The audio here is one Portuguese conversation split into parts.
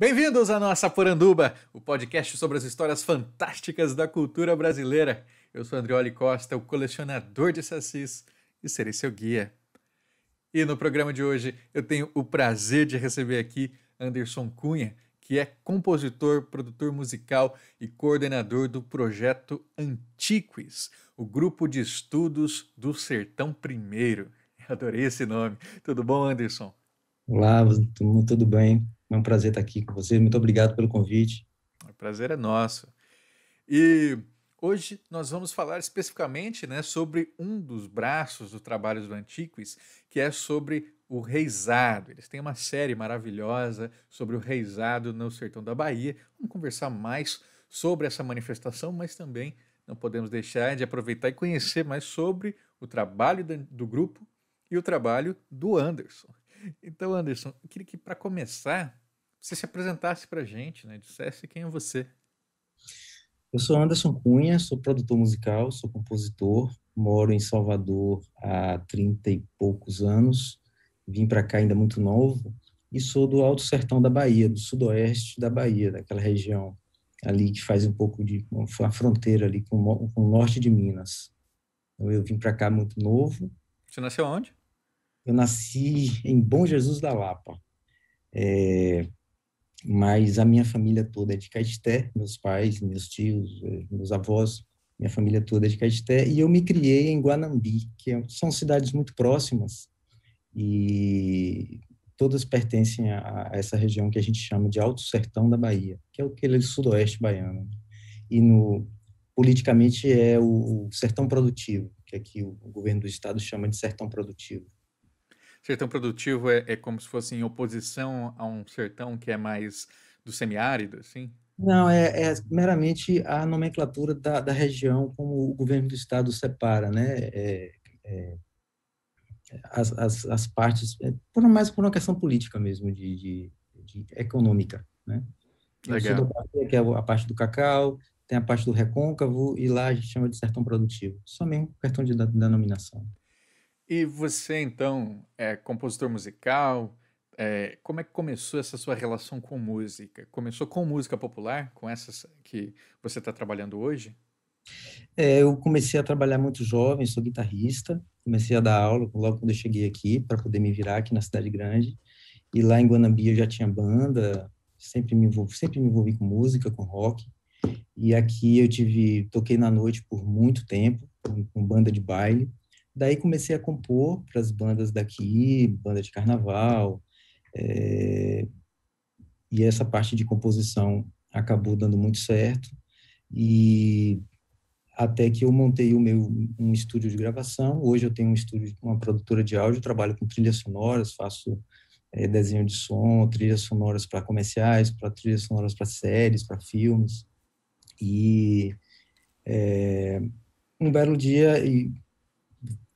Bem-vindos à nossa Poranduba, o podcast sobre as histórias fantásticas da cultura brasileira. Eu sou Andrioli Costa, o colecionador de sacis, e serei seu guia. E no programa de hoje eu tenho o prazer de receber aqui Anderson Cunha, que é compositor, produtor musical e coordenador do projeto Antiquis, o grupo de estudos do Sertão Primeiro. Adorei esse nome. Tudo bom, Anderson? Olá, tudo bem? É um prazer estar aqui com você. Muito obrigado pelo convite. O prazer é nosso. E hoje nós vamos falar especificamente né, sobre um dos braços do trabalho do Antiquis, que é sobre o reizado. Eles têm uma série maravilhosa sobre o reizado no sertão da Bahia. Vamos conversar mais sobre essa manifestação, mas também não podemos deixar de aproveitar e conhecer mais sobre o trabalho do grupo e o trabalho do Anderson. Então, Anderson, eu queria que para começar você se apresentasse para a gente, né? Dissesse quem é você. Eu sou Anderson Cunha, sou produtor musical, sou compositor, moro em Salvador há 30 e poucos anos, vim para cá ainda muito novo e sou do Alto Sertão da Bahia, do sudoeste da Bahia, daquela região ali que faz um pouco de a fronteira ali com, com o norte de Minas. Então, eu vim para cá muito novo. Você nasceu onde? Eu nasci em Bom Jesus da Lapa. É, mas a minha família toda é de Caeté, meus pais, meus tios, eh, meus avós, minha família toda é de Caeté, e eu me criei em Guanambi, que é são cidades muito próximas e todas pertencem a, a essa região que a gente chama de Alto Sertão da Bahia, que é aquele sudoeste baiano. Né? E no politicamente é o, o sertão produtivo, que aqui é o, o governo do estado chama de sertão produtivo sertão produtivo é, é como se fosse em oposição a um sertão que é mais do semiárido, assim? Não, é, é, meramente a nomenclatura da, da, região, como o governo do estado separa, né? É, é, as, as, as, partes, é, por mais por uma questão política mesmo, de, de, de econômica, né? Legal. que é a parte do cacau, tem a parte do recôncavo, e lá a gente chama de sertão produtivo, só mesmo questão de denominação. E você, então, é compositor musical? É, como é que começou essa sua relação com música? Começou com música popular, com essas que você está trabalhando hoje? É, eu comecei a trabalhar muito jovem, sou guitarrista. Comecei a dar aula logo quando eu cheguei aqui, para poder me virar aqui na cidade grande. E lá em Guanambi eu já tinha banda, sempre me envolvi, sempre me envolvi com música, com rock. E aqui eu tive, toquei na noite por muito tempo, com, com banda de baile. Daí comecei a compor para as bandas daqui, banda de carnaval, é, e essa parte de composição acabou dando muito certo e até que eu montei o meu um estúdio de gravação. Hoje eu tenho um estúdio, uma produtora de áudio, trabalho com trilhas sonoras, faço é, desenho de som, trilhas sonoras para comerciais, para trilhas sonoras para séries, para filmes. E é, um belo dia,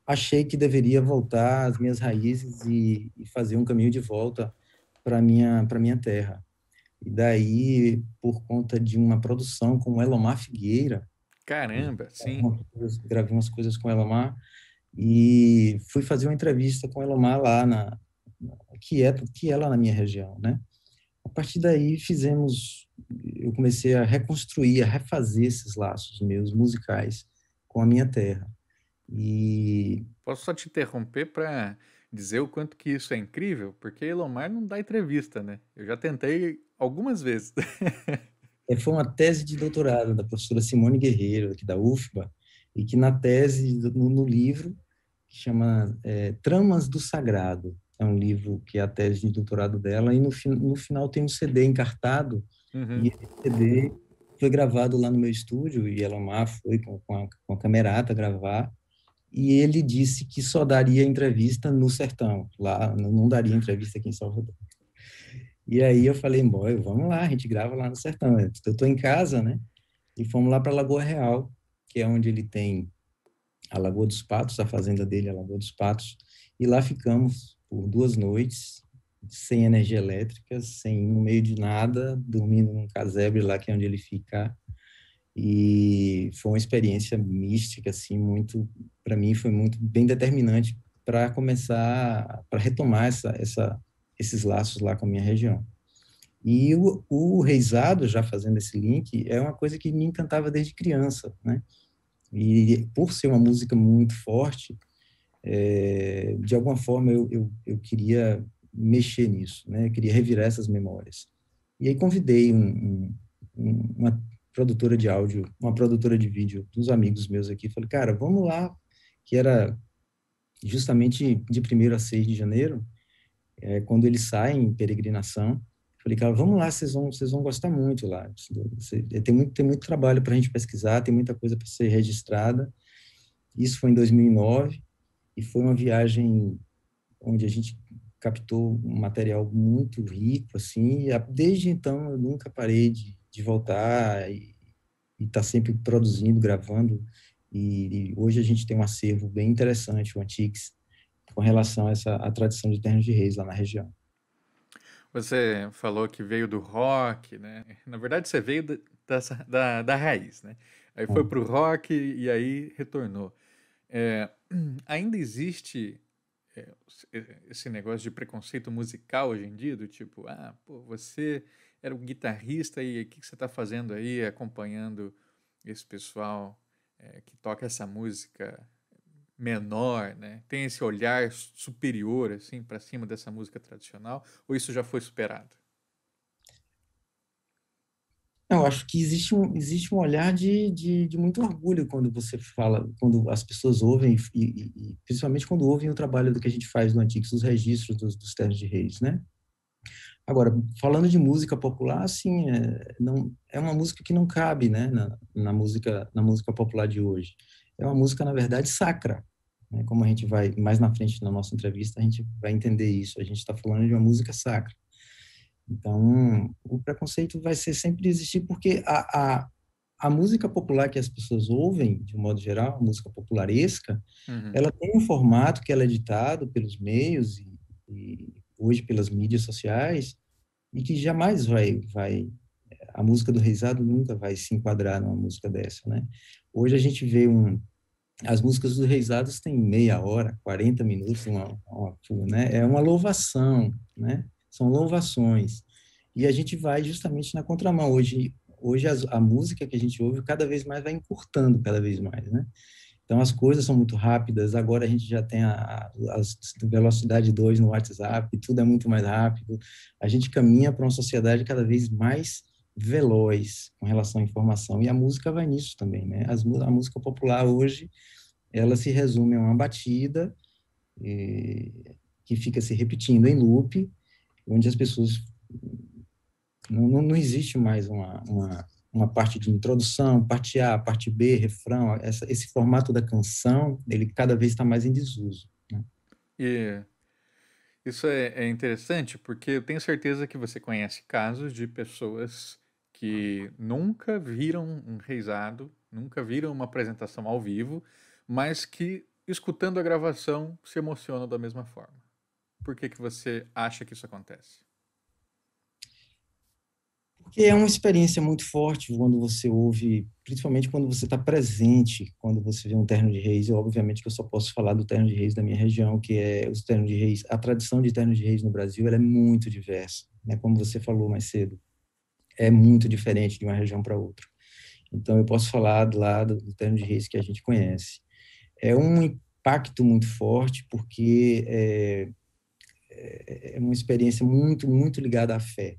achei que deveria voltar às minhas raízes e, e fazer um caminho de volta para minha para minha terra. E daí, por conta de uma produção com o Elomar Figueira. Caramba, sim. Gravei umas coisas com o Elomar e fui fazer uma entrevista com o Elomar lá na que é que é lá na minha região, né? A partir daí fizemos, eu comecei a reconstruir, a refazer esses laços meus musicais com a minha terra. E Posso só te interromper para dizer o quanto que isso é incrível? Porque Elon Musk não dá entrevista, né? Eu já tentei algumas vezes. É, foi uma tese de doutorado da professora Simone Guerreiro, aqui da UFBA, e que na tese, no, no livro, que chama é, Tramas do Sagrado, é um livro que é a tese de doutorado dela, e no, no final tem um CD encartado, uhum. e esse CD foi gravado lá no meu estúdio, e ela foi com, com, a, com a camerata gravar, e ele disse que só daria entrevista no sertão, lá não daria entrevista aqui em Salvador. E aí eu falei, boy, vamos lá, a gente grava lá no sertão. Eu estou em casa, né? E fomos lá para Lagoa Real, que é onde ele tem a Lagoa dos Patos, a fazenda dele, é a Lagoa dos Patos, e lá ficamos por duas noites, sem energia elétrica, sem no meio de nada, dormindo num casebre lá que é onde ele fica e foi uma experiência mística assim muito para mim foi muito bem determinante para começar para retomar essa, essa esses laços lá com a minha região e o, o reizado já fazendo esse link é uma coisa que me encantava desde criança né e por ser uma música muito forte é, de alguma forma eu, eu, eu queria mexer nisso né eu queria revirar essas memórias e aí convidei um, um uma, produtora de áudio, uma produtora de vídeo, uns amigos meus aqui, falei, cara, vamos lá, que era justamente de 1 a 6 de janeiro, é, quando eles saem em peregrinação, falei, cara, vamos lá, vocês vão, vocês vão gostar muito lá, eh, tem muito, tem muito trabalho para a gente pesquisar, tem muita coisa para ser registrada, isso foi em 2009, e foi uma viagem onde a gente captou um material muito rico, assim, desde então eu nunca parei de, de voltar e estar tá sempre produzindo, gravando. E, e, hoje a gente tem um acervo bem interessante, o Antiques, com relação a essa a tradição de ternos de reis lá na região. Você falou que veio do rock, né? Na verdade, você veio da, da, da raiz, né? Aí foi para o rock e aí retornou. É, ainda existe é, esse negócio de preconceito musical hoje em dia, do tipo, ah, pô, você era o guitarrista e o que, você está fazendo aí acompanhando esse pessoal é, que toca essa música menor, né? Tem esse olhar superior assim para cima dessa música tradicional ou isso já foi superado? Eu acho que existe um, existe um olhar de, de, de, muito orgulho quando você fala, quando as pessoas ouvem, e, e, principalmente quando ouvem o trabalho do que a gente faz no Antiques, os registros dos, dos de reis, né? Agora, falando de música popular, assim, é, não, é uma música que não cabe, né, na, na, música, na música popular de hoje. É uma música, na verdade, sacra. Né? Como a gente vai, mais na frente na nossa entrevista, a gente vai entender isso. A gente está falando de uma música sacra. Então, o preconceito vai ser sempre existir, porque a, a, a música popular que as pessoas ouvem, de um modo geral, a música popularesca, uhum. ela tem um formato que ela é editado pelos meios e, e hoje pelas mídias sociais e que jamais vai vai a música do Reisado nunca vai se enquadrar numa música dessa, né? Hoje a gente vê um as músicas do Reisados têm meia hora, 40 minutos, uma, uma, né? É uma louvação, né? São louvações. E a gente vai justamente na contramão. Hoje, hoje a, a música que a gente ouve cada vez mais vai encurtando cada vez mais, né? Então, as coisas são muito rápidas. Agora a gente já tem a, a, velocidade 2 no WhatsApp, tudo é muito mais rápido. A gente caminha para uma sociedade cada vez mais veloz com relação à informação. E a música vai nisso também, né? As, a música popular hoje, ela se resume a uma batida e, que fica se repetindo em loop, onde as pessoas... Não, não, não existe mais uma, uma uma parte de introdução, parte A, parte B, refrão. Essa, esse formato da canção, ele cada vez está mais em desuso. Né? E isso é, é interessante, porque eu tenho certeza que você conhece casos de pessoas que nunca viram um reizado, nunca viram uma apresentação ao vivo, mas que, escutando a gravação, se emocionam da mesma forma. Por que, que você acha que isso acontece? Porque é uma experiência muito forte quando você ouve, principalmente quando você está presente, quando você vê um terno de reis. Eu, obviamente que eu só posso falar do terno de reis da minha região, que é os ternos de reis. A tradição de terno de reis no Brasil é muito diversa, né? como você falou mais cedo. É muito diferente de uma região para outra. Então, eu posso falar do lado do terno de reis que a gente conhece. É um impacto muito forte, porque eh, é, é uma experiência muito, muito ligada à fé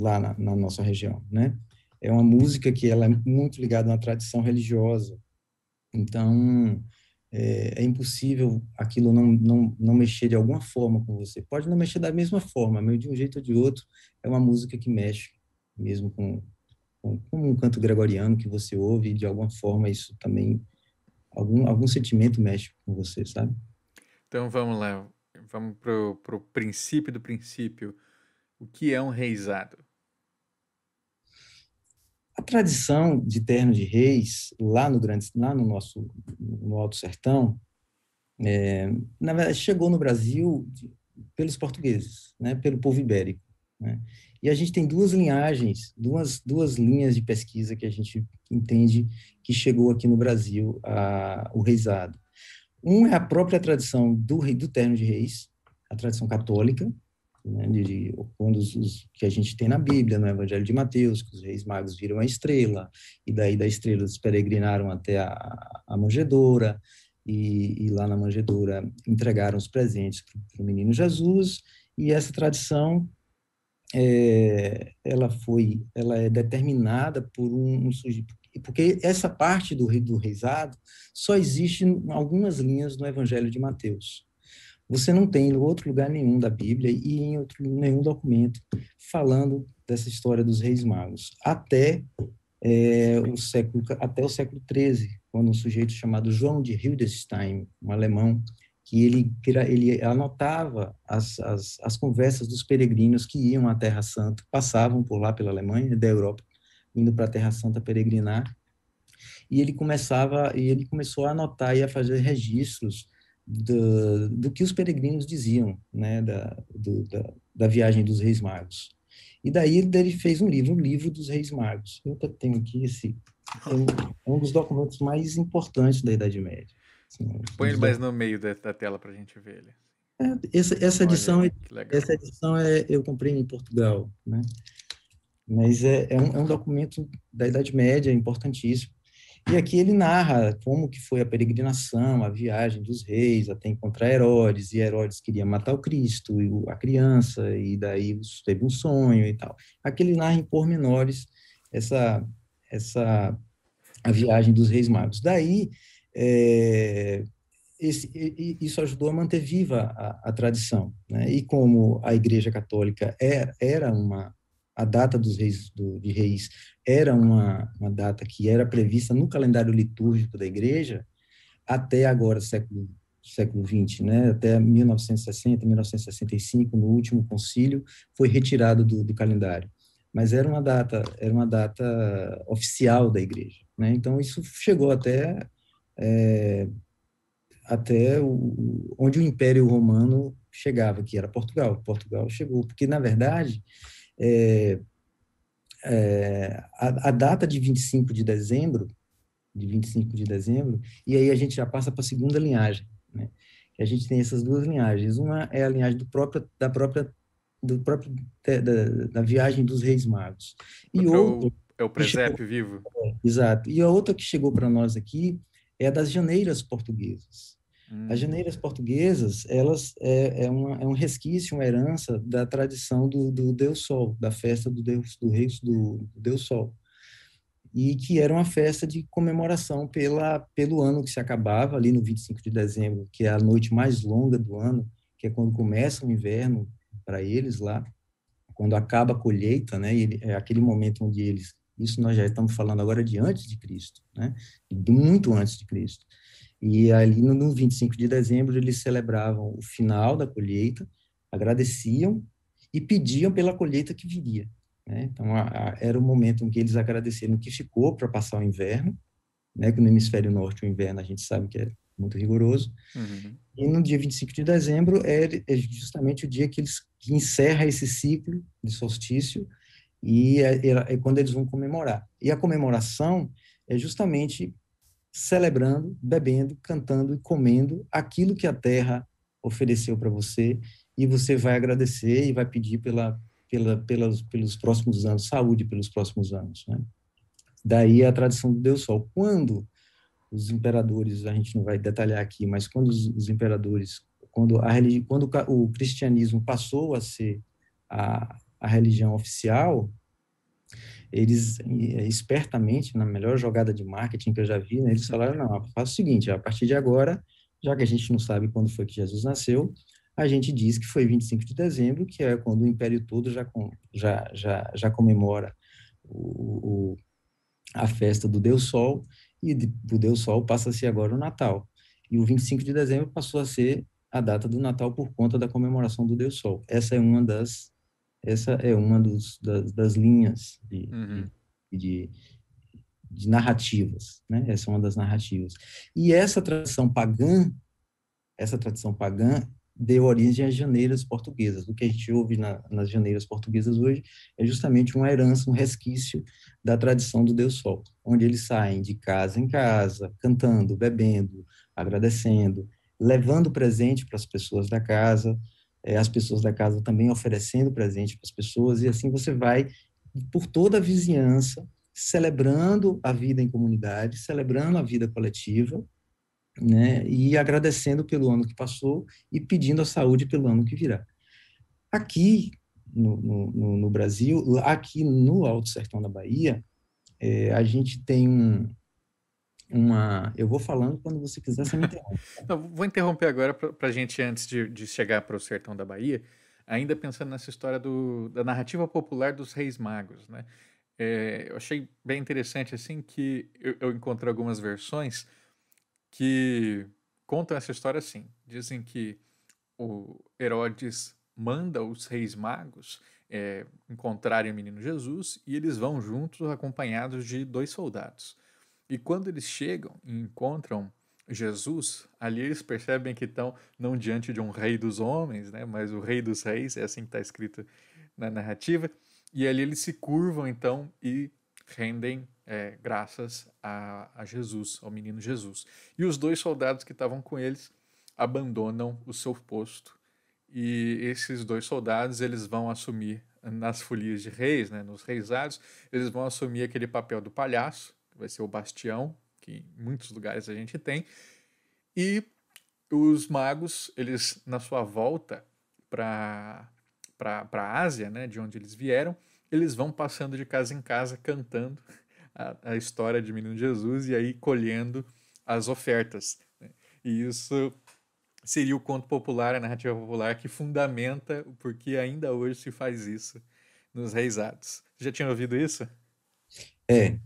lá na, na nossa região, né? É uma música que ela é muito ligada à tradição religiosa, então é, é, impossível aquilo não, não, não mexer de alguma forma com você. Pode não mexer da mesma forma, mas de um jeito ou de outro, é uma música que mexe mesmo com, com, com um canto gregoriano que você ouve, e de alguma forma isso também, algum, algum sentimento mexe com você, sabe? Então vamos lá, vamos para o princípio do princípio. O que é um reizado? A tradição de terno de reis, lá no grande, lá no nosso no Alto Sertão, é, na verdade, chegou no Brasil pelos portugueses, né, pelo povo ibérico. Né? E a gente tem duas linhagens, duas, duas linhas de pesquisa que a gente entende que chegou aqui no Brasil a, o reisado. Um é a própria tradição do, do terno de reis, a tradição católica, né, de, quando os, os, que a gente tem na Bíblia, no Evangelho de Mateus, que os reis magos viram a estrela, e daí da estrela eles peregrinaram até a, a manjedoura, e, e, lá na manjedoura entregaram os presentes para o menino Jesus, e essa tradição é, ela foi, ela é determinada por um, um porque essa parte do, do reisado só existe em algumas linhas no Evangelho de Mateus. Você não tem em outro lugar nenhum da Bíblia e em outro, nenhum documento falando dessa história dos reis magos, até, é, o, século, até o século XIII, quando um sujeito chamado João de Hildesheim, um alemão, que ele, ele anotava as, as, as conversas dos peregrinos que iam à Terra Santa, passavam por lá pela Alemanha, da Europa, indo para a Terra Santa peregrinar, e ele começava e ele começou a anotar e a fazer registros do, do que os peregrinos diziam, né, da, do, da, da, viagem dos Reis Magos. E daí ele fez um livro, o um Livro dos Reis Magos. Eu tenho aqui esse, é, é um dos documentos mais importantes da Idade Média. Assim, Põe ele mais no meio da, da tela para a gente ver ele. É, essa, essa, edição, Olha, é, essa edição é, eu comprei em Portugal, né? Mas é, é, um, é um documento da Idade Média importantíssimo. E aqui ele narra como que foi a peregrinação, a viagem dos reis até encontrar Herodes, e Herodes queria matar o Cristo, e a criança, e daí teve um sonho e tal. Aqui ele narra em pormenores essa, essa a viagem dos reis magos. Daí, é, esse, isso ajudou a manter viva a, a tradição. Né? E como a Igreja Católica era, é, era uma a data dos reis, do, de reis era uma, uma data que era prevista no calendário litúrgico da igreja, até agora, século século XX, né, até 1960, 1965, no último concílio, foi retirado do, do, calendário. Mas era uma data, era uma data oficial da igreja, né? Então isso chegou até é, até o, onde o Império Romano chegava, que era Portugal. Portugal chegou, porque na verdade é, é, a, a, data de 25 de dezembro, de 25 de dezembro, e aí a gente já passa para a segunda linhagem, né? a gente tem essas duas linhagens. Uma é a linhagem do próprio, da própria, do próprio da, da viagem dos Reis Magos. E é é o é presépio chegou, vivo. É, exato. E a outra que chegou para nós aqui é a das janeiras portuguesas. As hum. janeiras portuguesas, elas é, é, uma, é, um resquício, uma herança da tradição do, do Deus Sol, da festa do Deus do Rei do, do Deus Sol, e que era uma festa de comemoração pela pelo ano que se acabava ali no 25 de dezembro, que é a noite mais longa do ano, que é quando começa o inverno para eles lá, quando acaba a colheita, né? Ele, é aquele momento onde eles isso nós já estamos falando agora de antes de Cristo, né? Muito antes de Cristo. E ali no 25 de dezembro eles celebravam o final da colheita, agradeciam e pediam pela colheita que viria. Né? Então a, a, era o momento em que eles agradeceram o que ficou para passar o inverno, né? que no hemisfério norte o inverno a gente sabe que é muito rigoroso. Uhum. E no dia 25 de dezembro é, é justamente o dia que eles que encerra esse ciclo de solstício e é, é, é quando eles vão comemorar. E a comemoração é justamente celebrando, bebendo, cantando e comendo aquilo que a terra ofereceu para você e você vai agradecer e vai pedir pela, pela, pelas, pelos próximos anos, saúde pelos próximos anos. Né? Daí a tradição do Deus Sol. Quando os imperadores, a gente não vai detalhar aqui, mas quando os, os imperadores, quando, a religi- quando o cristianismo passou a ser a, a religião oficial, eles eh, espertamente, na melhor jogada de marketing que eu já vi, né, eles falaram, não, faz o seguinte, a partir de agora, já que a gente não sabe quando foi que Jesus nasceu, a gente diz que foi 25 de dezembro, que é quando o império todo já, já, já, já comemora o, o, a festa do Deus Sol, e do Deus Sol passa a ser agora o Natal. E o 25 de dezembro passou a ser a data do Natal por conta da comemoração do Deus Sol. Essa é uma das essa é uma dos, das, das linhas de, uhum. de, de, narrativas, né? Essa é uma das narrativas. E essa tradição pagã, essa tradição pagã deu origem às janeiras portuguesas. O que a gente ouve na, nas janeiras portuguesas hoje é justamente uma herança, um resquício da tradição do Deus Sol, onde eles saem de casa em casa, cantando, bebendo, agradecendo, levando presente para as pessoas da casa, é, as pessoas da casa também oferecendo presente para as pessoas, e assim você vai por toda a vizinhança, celebrando a vida em comunidade, celebrando a vida coletiva, né, e agradecendo pelo ano que passou e pedindo a saúde pelo ano que virá. Aqui no, no, no Brasil, aqui no Alto Sertão da Bahia, é, a gente tem um, uma. Eu vou falando quando você quiser, você me interrompe. Tá? Não, vou interromper agora para a gente, antes de, de chegar para o sertão da Bahia, ainda pensando nessa história do, da narrativa popular dos Reis Magos. Né? É, eu achei bem interessante assim que eu, eu encontrei algumas versões que contam essa história assim. Dizem que o Herodes manda os Reis Magos é, encontrarem o menino Jesus e eles vão juntos acompanhados de dois soldados. E quando eles chegam e encontram Jesus, ali eles percebem que estão não diante de um rei dos homens, né, mas o rei dos reis, é assim que está escrito na narrativa, e ali eles se curvam então e rendem é, graças a, a Jesus, ao menino Jesus. E os dois soldados que estavam com eles abandonam o seu posto e esses dois soldados eles vão assumir nas folias de reis, né, nos reisados, eles vão assumir aquele papel do palhaço vai ser o bastião, que em muitos lugares a gente tem. E os magos, eles na sua volta para a Ásia, né, de onde eles vieram, eles vão passando de casa em casa cantando a, a história de Menino Jesus e aí colhendo as ofertas. Né? E isso seria o conto popular, a narrativa popular que fundamenta o porquê ainda hoje se faz isso nos reisados. Já tinha ouvido isso? É,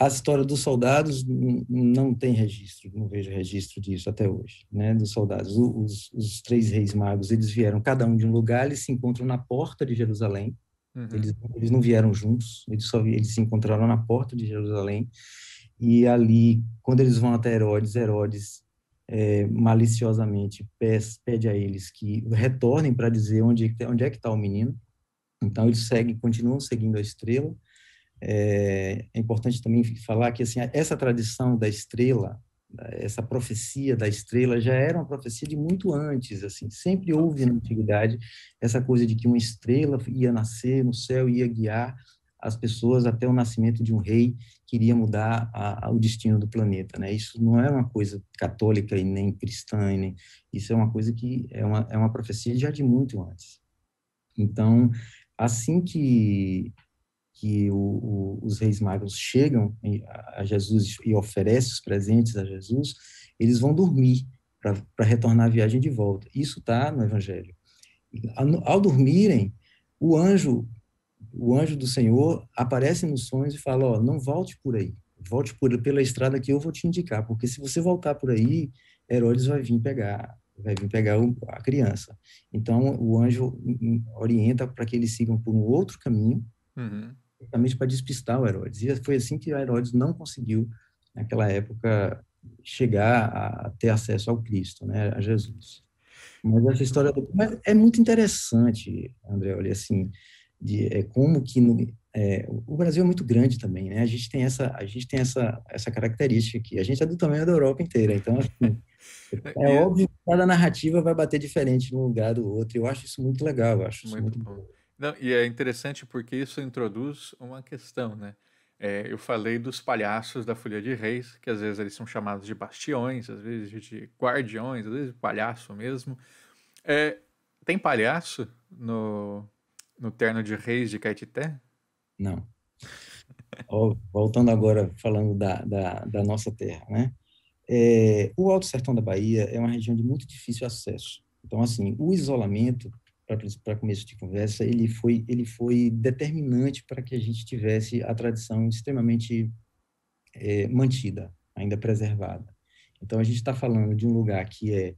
a história dos soldados não tem registro, não vejo registro disso até hoje, né? Dos soldados, os, os três reis magos, eles vieram cada um de um lugar, eles se encontram na porta de Jerusalém. Uhum. Eles, eles não vieram juntos, eles só eles se encontraram na porta de Jerusalém. E ali, quando eles vão até Herodes, Herodes é, maliciosamente pede a eles que retornem para dizer onde, onde é que está é o menino. Então eles seguem, continuam seguindo a estrela é, é importante também falar que assim, essa tradição da estrela, essa profecia da estrela já era uma profecia de muito antes, assim, sempre então, houve na antiguidade essa coisa de que uma estrela ia nascer no céu, ia guiar as pessoas até o nascimento de um rei que iria mudar a, a, o destino do planeta, né? Isso não é uma coisa católica e nem cristã, e nem, isso é uma coisa que é uma, é uma profecia já de muito antes. Então, assim que que o, o, os reis magos chegam a Jesus e oferecem os presentes a Jesus, eles vão dormir para retornar a viagem de volta. Isso está no Evangelho. Ao dormirem, o anjo, o anjo do Senhor aparece nos sonhos e fala: ó, não volte por aí, volte por, pela estrada que eu vou te indicar, porque se você voltar por aí, Herodes vai vir pegar, vai vir pegar a criança. Então o anjo hum, hum, orienta para que eles sigam por um outro caminho. Uhum justamente para despistar o Herodes. E foi assim que Herodes não conseguiu, naquela época, chegar a ter acesso ao Cristo, né, a Jesus. Mas essa história do... Mas é muito interessante, André, olha, assim, de é, como que no, é, o Brasil é muito grande também, né? A gente tem essa, a gente tem essa, essa característica aqui. A gente é do tamanho da Europa inteira, então assim, é, é óbvio que cada narrativa vai bater diferente num lugar do outro. Eu acho isso muito legal, eu acho muito, muito bom. bom. Não, e é interessante porque isso introduz uma questão, né? É, eu falei dos palhaços da Folha de Reis, que às vezes eles são chamados de bastiões, às vezes de guardiões, às vezes de palhaço mesmo. É, tem palhaço no, no terno de reis de Caetité? Não. Voltando agora, falando da, da, da nossa terra, né? É, o Alto Sertão da Bahia é uma região de muito difícil acesso. Então, assim, o isolamento para começo de conversa, ele foi, ele foi determinante para que a gente tivesse a tradição extremamente é, mantida, ainda preservada. Então, a gente está falando de um lugar que é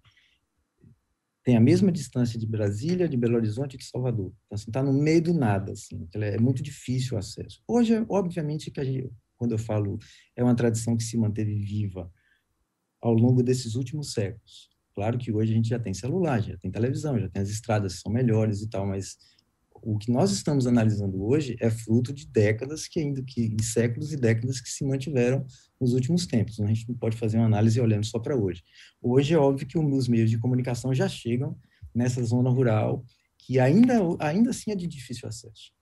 tem a mesma distância de Brasília, de Belo Horizonte e de Salvador. Então, assim, está no meio do nada, assim, é muito difícil o acesso. Hoje, é, obviamente, que a gente, quando eu falo, é uma tradição que se manteve viva ao longo desses últimos séculos. Claro que hoje a gente já tem celular, já tem televisão, já tem as estradas que são melhores e tal, mas o que nós estamos analisando hoje é fruto de décadas que ainda que de séculos e décadas que se mantiveram nos últimos tempos. Né? A gente não pode fazer uma análise olhando só para hoje. Hoje é óbvio que os meios de comunicação já chegam nessa zona rural que ainda ainda assim é de difícil acesso.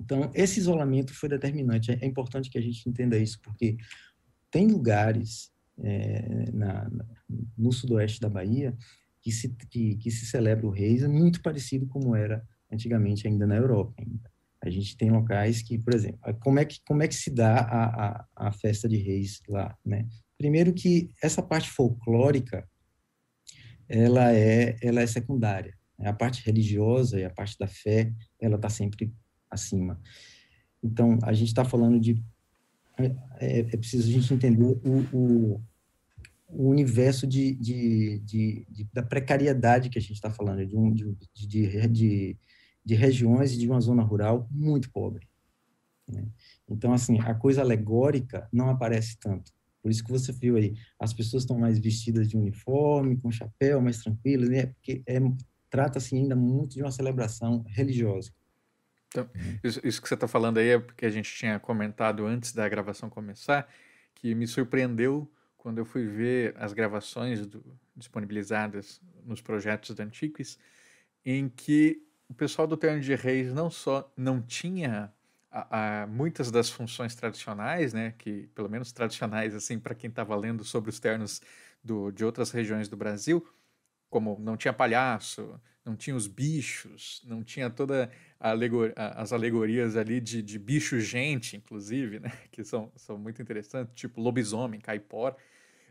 Então esse isolamento foi determinante. É importante que a gente entenda isso porque tem lugares é, na, no sudoeste da Bahia, que se, que, que se celebra o Reis, é muito parecido como era antigamente ainda na Europa. Ainda. A gente tem locais que, por exemplo, como é que, como é que se dá a, a, a festa de reis lá, né? Primeiro que essa parte folclórica, ela é, ela é secundária. Né? A parte religiosa e a parte da fé, ela está sempre acima. Então, a gente está falando de é, é, é preciso a gente entender o, o, o universo de, de, de, de, da precariedade que a gente está falando, de, um, de, de, regiões e de uma zona rural muito pobre. Né? Então, assim, a coisa alegórica não aparece tanto. Por isso que você viu aí, as pessoas estão mais vestidas de uniforme, com chapéu, mais tranquilas, né? porque é, trata-se ainda muito de uma celebração religiosa. Então, uhum. isso, que você está falando aí é porque a gente tinha comentado antes da gravação começar, que me surpreendeu quando eu fui ver as gravações do, disponibilizadas nos projetos da Antiques, em que o pessoal do Terno de Reis não só não tinha a, a, muitas das funções tradicionais, né, que pelo menos tradicionais assim para quem estava lendo sobre os ternos do, de outras regiões do Brasil, como não tinha palhaço, não tinha os bichos, não tinha todas alegor as alegorias ali de, de bicho-gente, inclusive, né? que são, são muito interessantes, tipo lobisomem, caipora.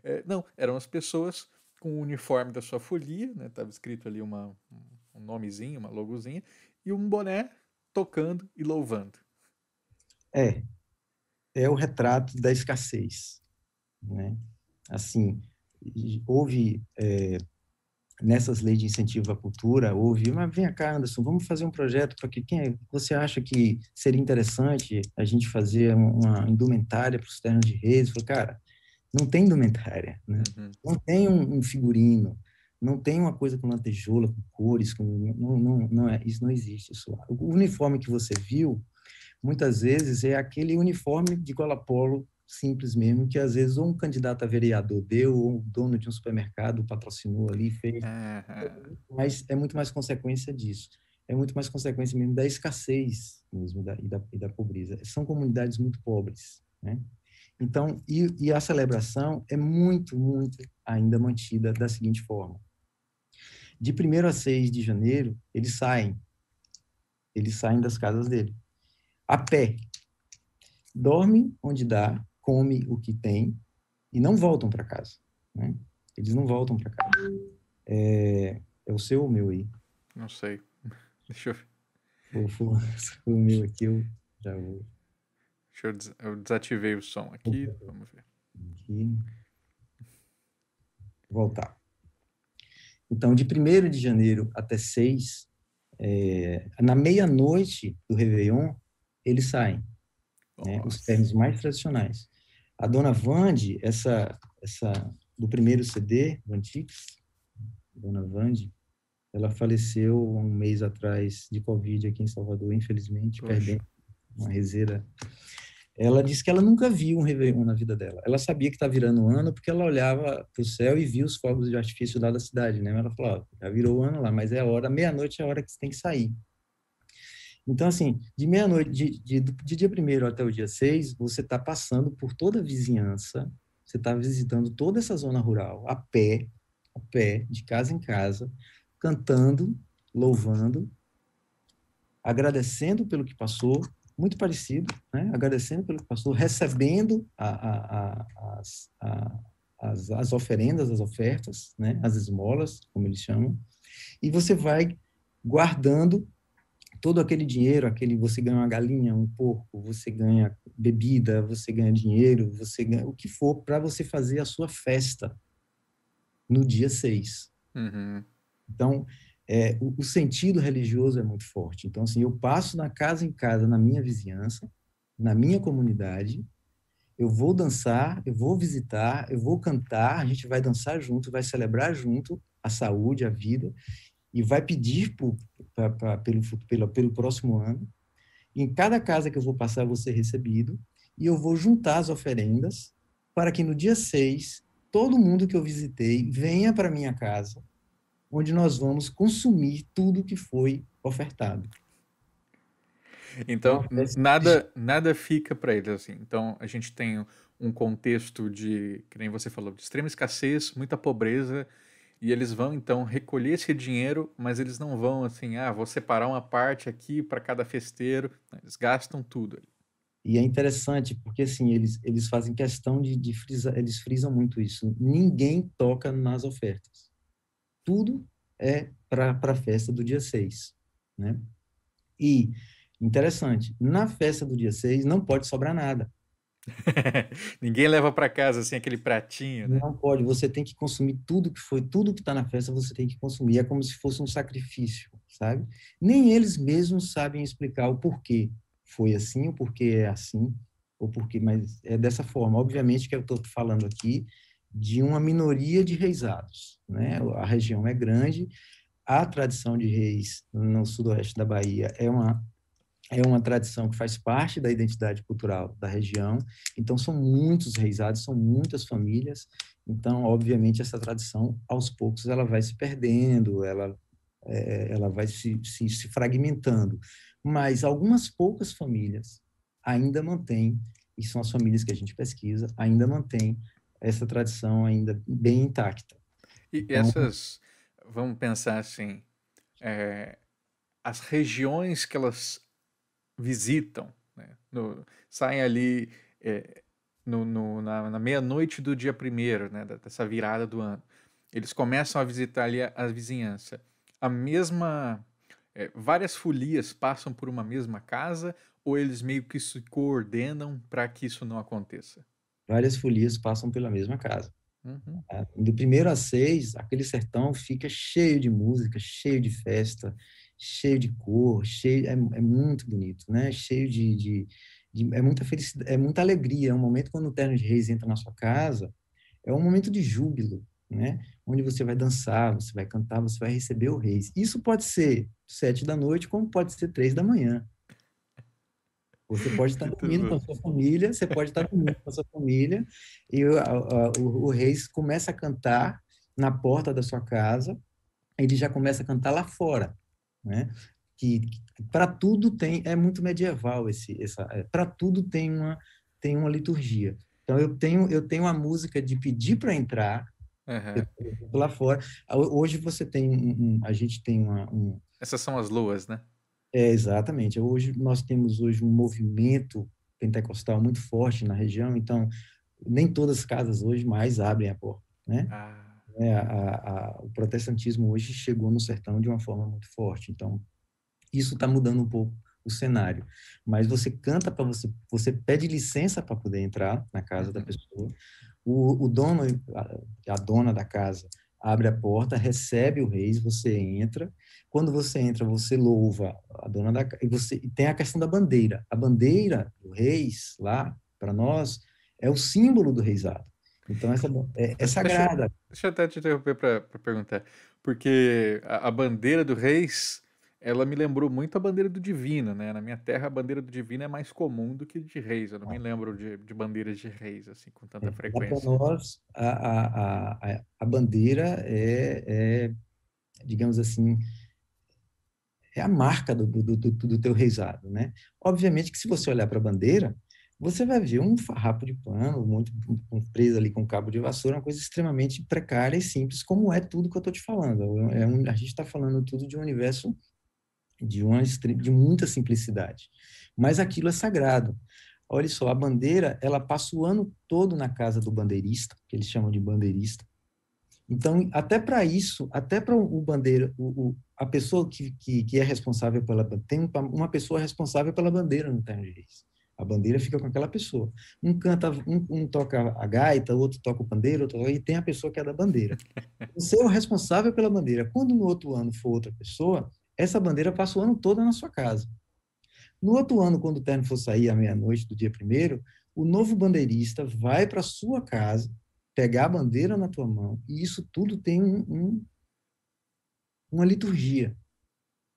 É, não, eram as pessoas com o uniforme da sua folia, né? Tava escrito ali uma, um nomezinho, uma logozinha, e um boné tocando e louvando. É, é o retrato da escassez, né? Assim, houve é, nessas leis de incentivo à cultura, houve, mas vem cá, Anderson, vamos fazer um projeto para que quem é, você acha que seria interessante a gente fazer uma indumentária para os ternos de reis? Eu cara, não tem indumentária, né? Uhum. não tem um, um, figurino, não tem uma coisa com lantejoula, com cores, com, não, não, não é, isso não existe. Isso lá. O uniforme que você viu, muitas vezes, é aquele uniforme de gola polo simples mesmo, que às vezes um candidato a vereador deu, ou um dono de um supermercado patrocinou ali, fez. Uhum. Mas é muito mais consequência disso. É muito mais consequência mesmo da escassez mesmo da, e, da, e da pobreza. São comunidades muito pobres, né? Então, e, e a celebração é muito, muito ainda mantida da seguinte forma. De 1 a 6 de janeiro, eles saem. Eles saem das casas dele. A pé, dorme onde dá, come o que tem e não voltam para casa. Né? Eles não voltam para casa. É, é, o seu ou o meu aí? Não sei. Deixa eu ver. Vou, o meu aqui eu já vou. Deixa eu, des eu desativei o som aqui. Opa. Vamos ver. Aqui. Voltar. Então, de 1 de janeiro até 6, é, na meia-noite do Réveillon, eles saem. Né? Os termos mais tradicionais. A dona Vande, essa, essa do primeiro CD, Vantix, dona Vande, ela faleceu um mês atrás de Covid aqui em Salvador, infelizmente, Poxa. perdendo uma reseira. Ela disse que ela nunca viu um Réveillon na vida dela. Ela sabia que está virando o ano porque ela olhava para o céu e via os fogos de artifício lá da cidade, né? Ela falou, já virou o ano lá, mas é a hora, meia-noite é a hora que você tem que sair. Então, assim, de meia-noite, de, de, de, dia primeiro até o dia 6, você está passando por toda a vizinhança, você está visitando toda essa zona rural, a pé, a pé, de casa em casa, cantando, louvando, agradecendo pelo que passou, muito parecido, né? agradecendo pelo que passou, recebendo a, a, a, as, as, as, oferendas, as ofertas, né? as esmolas, como eles chamam, e você vai guardando todo aquele dinheiro, aquele você ganha uma galinha, um porco, você ganha bebida, você ganha dinheiro, você ganha o que for para você fazer a sua festa no dia 6. Uhum. Então, é, o, o, sentido religioso é muito forte. Então, assim, eu passo na casa em casa, na minha vizinhança, na minha comunidade, eu vou dançar, eu vou visitar, eu vou cantar, a gente vai dançar junto, vai celebrar junto a saúde, a vida, e vai pedir por, pra, pra, pelo, pelo, pelo próximo ano. Em cada casa que eu vou passar, eu vou ser recebido e eu vou juntar as oferendas para que no dia 6, todo mundo que eu visitei venha para minha casa, onde nós vamos consumir tudo que foi ofertado. Então, então nada nada fica para eles assim. Então, a gente tem um contexto de, que nem você falou, de extrema escassez, muita pobreza, e eles vão então recolher esse dinheiro, mas eles não vão assim, ah, vou separar uma parte aqui para cada festeiro. Eles gastam tudo E é interessante porque assim eles eles fazem questão de, de frisar, eles frisam muito isso. Ninguém toca nas ofertas. Tudo é para a festa do dia 6, né? E interessante, na festa do dia 6 não pode sobrar nada. Ninguém leva para casa assim aquele pratinho, né? Não pode, você tem que consumir tudo que foi, tudo que está na festa você tem que consumir. É como se fosse um sacrifício, sabe? Nem eles mesmos sabem explicar o porquê foi assim, o porquê é assim, ou porquê, mas é dessa forma. Obviamente que eu estou falando aqui de uma minoria de reisados, né? A região é grande, a tradição de reis no sudoeste da Bahia é uma é uma tradição que faz parte da identidade cultural da região. Então, são muitos reisados, são muitas famílias. Então, obviamente, essa tradição, aos poucos, ela vai se perdendo, ela, é, ela vai se, se, se fragmentando. Mas algumas poucas famílias ainda mantêm, e são as famílias que a gente pesquisa, ainda mantêm essa tradição ainda bem intacta. E então, essas, vamos pensar assim, é, as regiões que elas visitam, né? no, saem ali é, no, no, na, na meia-noite do dia primeiro, né? dessa virada do ano. Eles começam a visitar ali a, a vizinhança. A mesma. É, várias folias passam por uma mesma casa ou eles meio que se coordenam para que isso não aconteça? Várias folias passam pela mesma casa. Uhum. Ah, do primeiro a seis, aquele sertão fica cheio de música, cheio de festa, cheio de cor, cheio, é, é muito bonito, né? Cheio de, de, de, é muita felicidade, é muita alegria. É um momento quando o Terno de Reis entra na sua casa, é um momento de júbilo, né? Onde você vai dançar, você vai cantar, você vai receber o Reis. Isso pode ser sete da noite, como pode ser três da manhã. Você pode estar dormindo com a sua família, você pode estar dormindo com a sua família, e o, o, o Reis começa a cantar na porta da sua casa, ele já começa a cantar lá fora né? Que, que para tudo tem é muito medieval esse essa é, para tudo tem uma tem uma liturgia. Então eu tenho eu tenho a música de pedir para entrar uhum. lá fora. Hoje você tem um, um, a gente tem uma um... essas são as luas, né? É exatamente. Hoje nós temos hoje um movimento pentecostal muito forte na região, então nem todas as casas hoje mais abrem a porta, né? Ah. Né, a, a, o protestantismo hoje chegou no sertão de uma forma muito forte. Então, isso está mudando um pouco o cenário. Mas você canta para você, você pede licença para poder entrar na casa da uhum. pessoa. O, o dono, a, a, dona da casa abre a porta, recebe o reis, você entra. Quando você entra, você louva a dona da e você e tem a questão da bandeira. A bandeira do reis lá para nós é o símbolo do reisado. Então, essa é, é, é sagrada. Deixa, deixa, eu até te interromper para perguntar. Porque a, a, bandeira do Reis, ela me lembrou muito a bandeira do Divino, né? Na minha terra, a bandeira do Divino é mais comum do que de Reis. Eu não ah. me lembro de, de, bandeiras de Reis, assim, com tanta é, frequência. Para nós, a, a, a, a bandeira é, é, digamos assim, é a marca do, do, do, do teu reisado, né? Obviamente que se você olhar para a bandeira, você vai ver um farrapo de pano, muito preso ali com cabo de vassoura, uma coisa extremamente precária e simples, como é tudo que eu estou te falando. É um, a gente está falando tudo de um universo de, uma, de muita simplicidade. Mas aquilo é sagrado. Olha só, a bandeira, ela passa o ano todo na casa do bandeirista, que eles chamam de bandeirista. Então, até para isso, até para o bandeira, o, o, a pessoa que, que, que, é responsável pela tem uma pessoa responsável pela bandeira no Terno de Reis. A bandeira fica com aquela pessoa. Um canta, um, um toca a gaita, outro toca o pandeiro, outro, e tem a pessoa que é da bandeira. Você é o responsável pela bandeira. Quando no outro ano for outra pessoa, essa bandeira passa o ano todo na sua casa. No outro ano, quando o terno for sair à meia-noite do dia primeiro, o novo bandeirista vai para sua casa pegar a bandeira na tua mão. E isso tudo tem um, um, uma liturgia.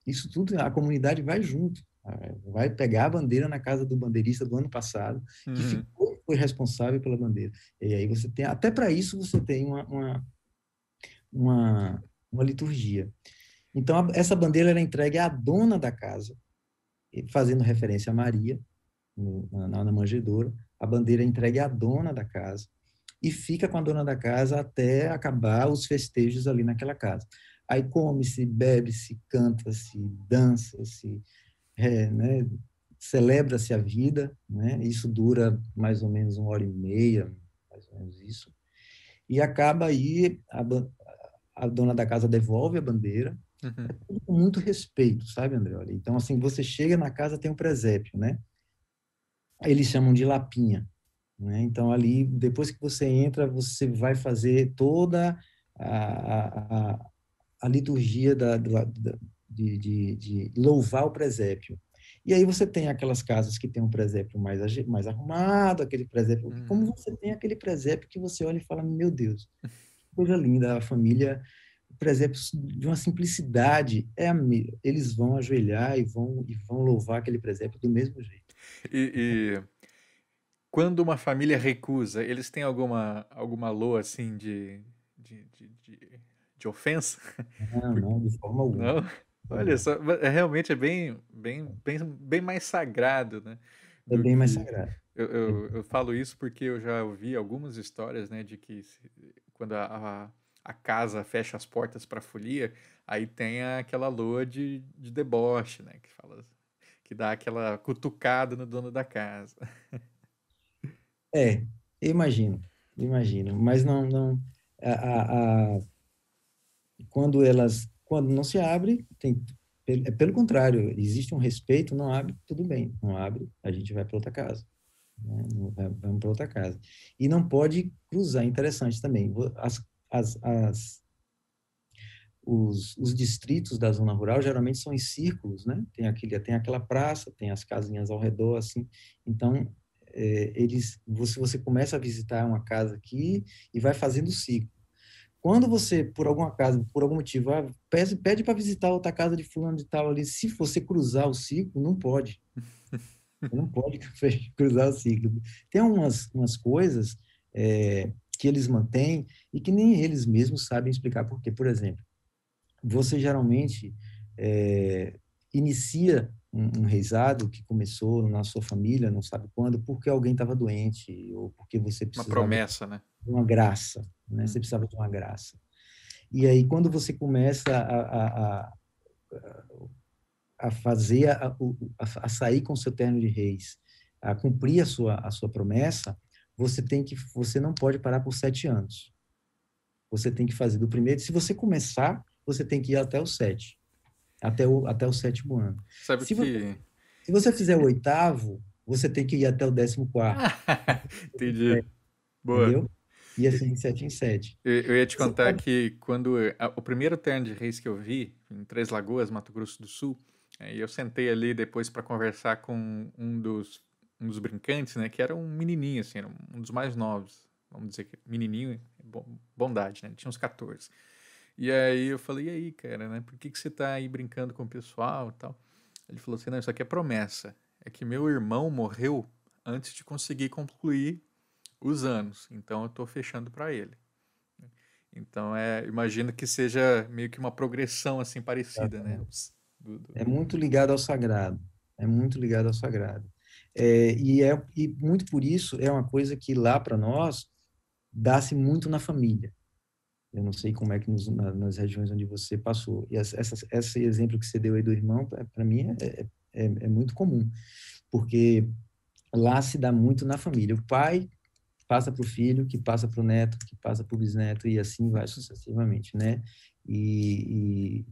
Isso tudo, a comunidade vai junto. É, vai pegar a bandeira na casa do bandeirista do ano passado, que uhum. ficou, foi responsável pela bandeira. E aí você tem, até para isso você tem uma, uma, uma, uma liturgia. Então, a, essa bandeira era entregue à dona da casa, fazendo referência a Maria, no, na, na manjedoura. A bandeira é entregue à dona da casa e fica com a dona da casa até acabar os festejos ali naquela casa. Aí come-se, bebe-se, canta-se, dança-se, é, né, celebra-se a vida, né? Isso dura mais ou menos uma hora e meia, mais ou menos isso. E acaba aí a, a dona da casa devolve a bandeira. Uhum. É tudo com muito respeito, sabe, André? Olha, então assim, você chega na casa tem um presépio, né? Eles chamam de lapinha, né? Então ali depois que você entra, você vai fazer toda a, a, a liturgia da, da, da de, de, de louvar o presépio. E aí você tem aquelas casas que tem um presépio mais, mais arrumado, aquele presépio. Hum. Como você tem aquele presépio que você olha e fala, meu Deus, que coisa linda, a família, o presépio de uma simplicidade. É a eles vão ajoelhar e vão, e vão louvar aquele presépio do mesmo jeito. E, e quando uma família recusa, eles têm alguma, alguma loa assim de, de, de, de, de ofensa? Não, não, de forma alguma. Não? Olha é. só, é, realmente é bem, bem, bem, bem mais sagrado, né? É bem mais sagrado. Eu, eu, eu, falo isso porque eu já ouvi algumas histórias, né, de que se, quando a, a, a, casa fecha as portas para a folia, aí tem aquela lua de, de deboche, né, que fala que dá aquela cutucada no dono da casa. É, imagino, imagino, mas não, não, a, a, a quando elas quando não se abre, tem, é pelo contrário, existe um respeito, não abre, tudo bem, não abre, a gente vai para outra casa. Né? É, vamos para outra casa. E não pode cruzar, interessante também, as, as, as os, os, distritos da zona rural geralmente são em círculos, né? Tem, aquele, tem aquela praça, tem as casinhas ao redor, assim. Então, é, eles, se você, você começa a visitar uma casa aqui e vai fazendo ciclo. Quando você, por algum acaso, por algum motivo, ah, pede para visitar outra casa de fulano de tal ali, se você cruzar o ciclo, não pode. não pode cruzar o ciclo. Tem umas, umas coisas é, que eles mantêm e que nem eles mesmos sabem explicar por quê. Por exemplo, você geralmente é, inicia um, um reizado que começou na sua família, não sabe quando, porque alguém estava doente ou porque você precisava... Uma promessa, né? uma graça, né? Você uhum. precisava de uma graça. E aí, quando você começa a, a, a fazer, a, a, sair com seu terno de reis, a cumprir a sua, a sua promessa, você tem que, você não pode parar por sete anos. Você tem que fazer do primeiro. Se você começar, você tem que ir até o sete, até o, até o sétimo ano. Sabe se que... Você, se você fizer o oitavo, você tem que ir até o décimo quarto. Entendi. É, Boa. Entendeu? ia ser de sete em sete. Eu, eu ia te contar que quando a, o primeiro terno de reis que eu vi, em Três Lagoas, Mato Grosso do Sul, eu sentei ali depois para conversar com um dos, um dos brincantes, né? Que era um menininho, assim, era um dos mais novos. Vamos dizer que menininho, bondade, né? Ele tinha uns 14. E aí eu falei, e aí, cara, né? Por que, que você tá aí brincando com o pessoal e tal? Ele falou assim, não, isso aqui é promessa. É que meu irmão morreu antes de conseguir concluir os anos. Então eu estou fechando para ele. Então é, imagino que seja meio que uma progressão assim parecida, né? Do, do... É muito ligado ao sagrado. É muito ligado ao sagrado. É, e é e muito por isso é uma coisa que lá para nós dá-se muito na família. Eu não sei como é que nos, na, nas regiões onde você passou. E essa, essa, esse exemplo que você deu aí do irmão, para mim, é, é, é, é, muito comum. Porque lá se dá muito na família. O pai passa para o filho, que passa para o neto, que passa para o bisneto e assim vai sucessivamente, né? E, e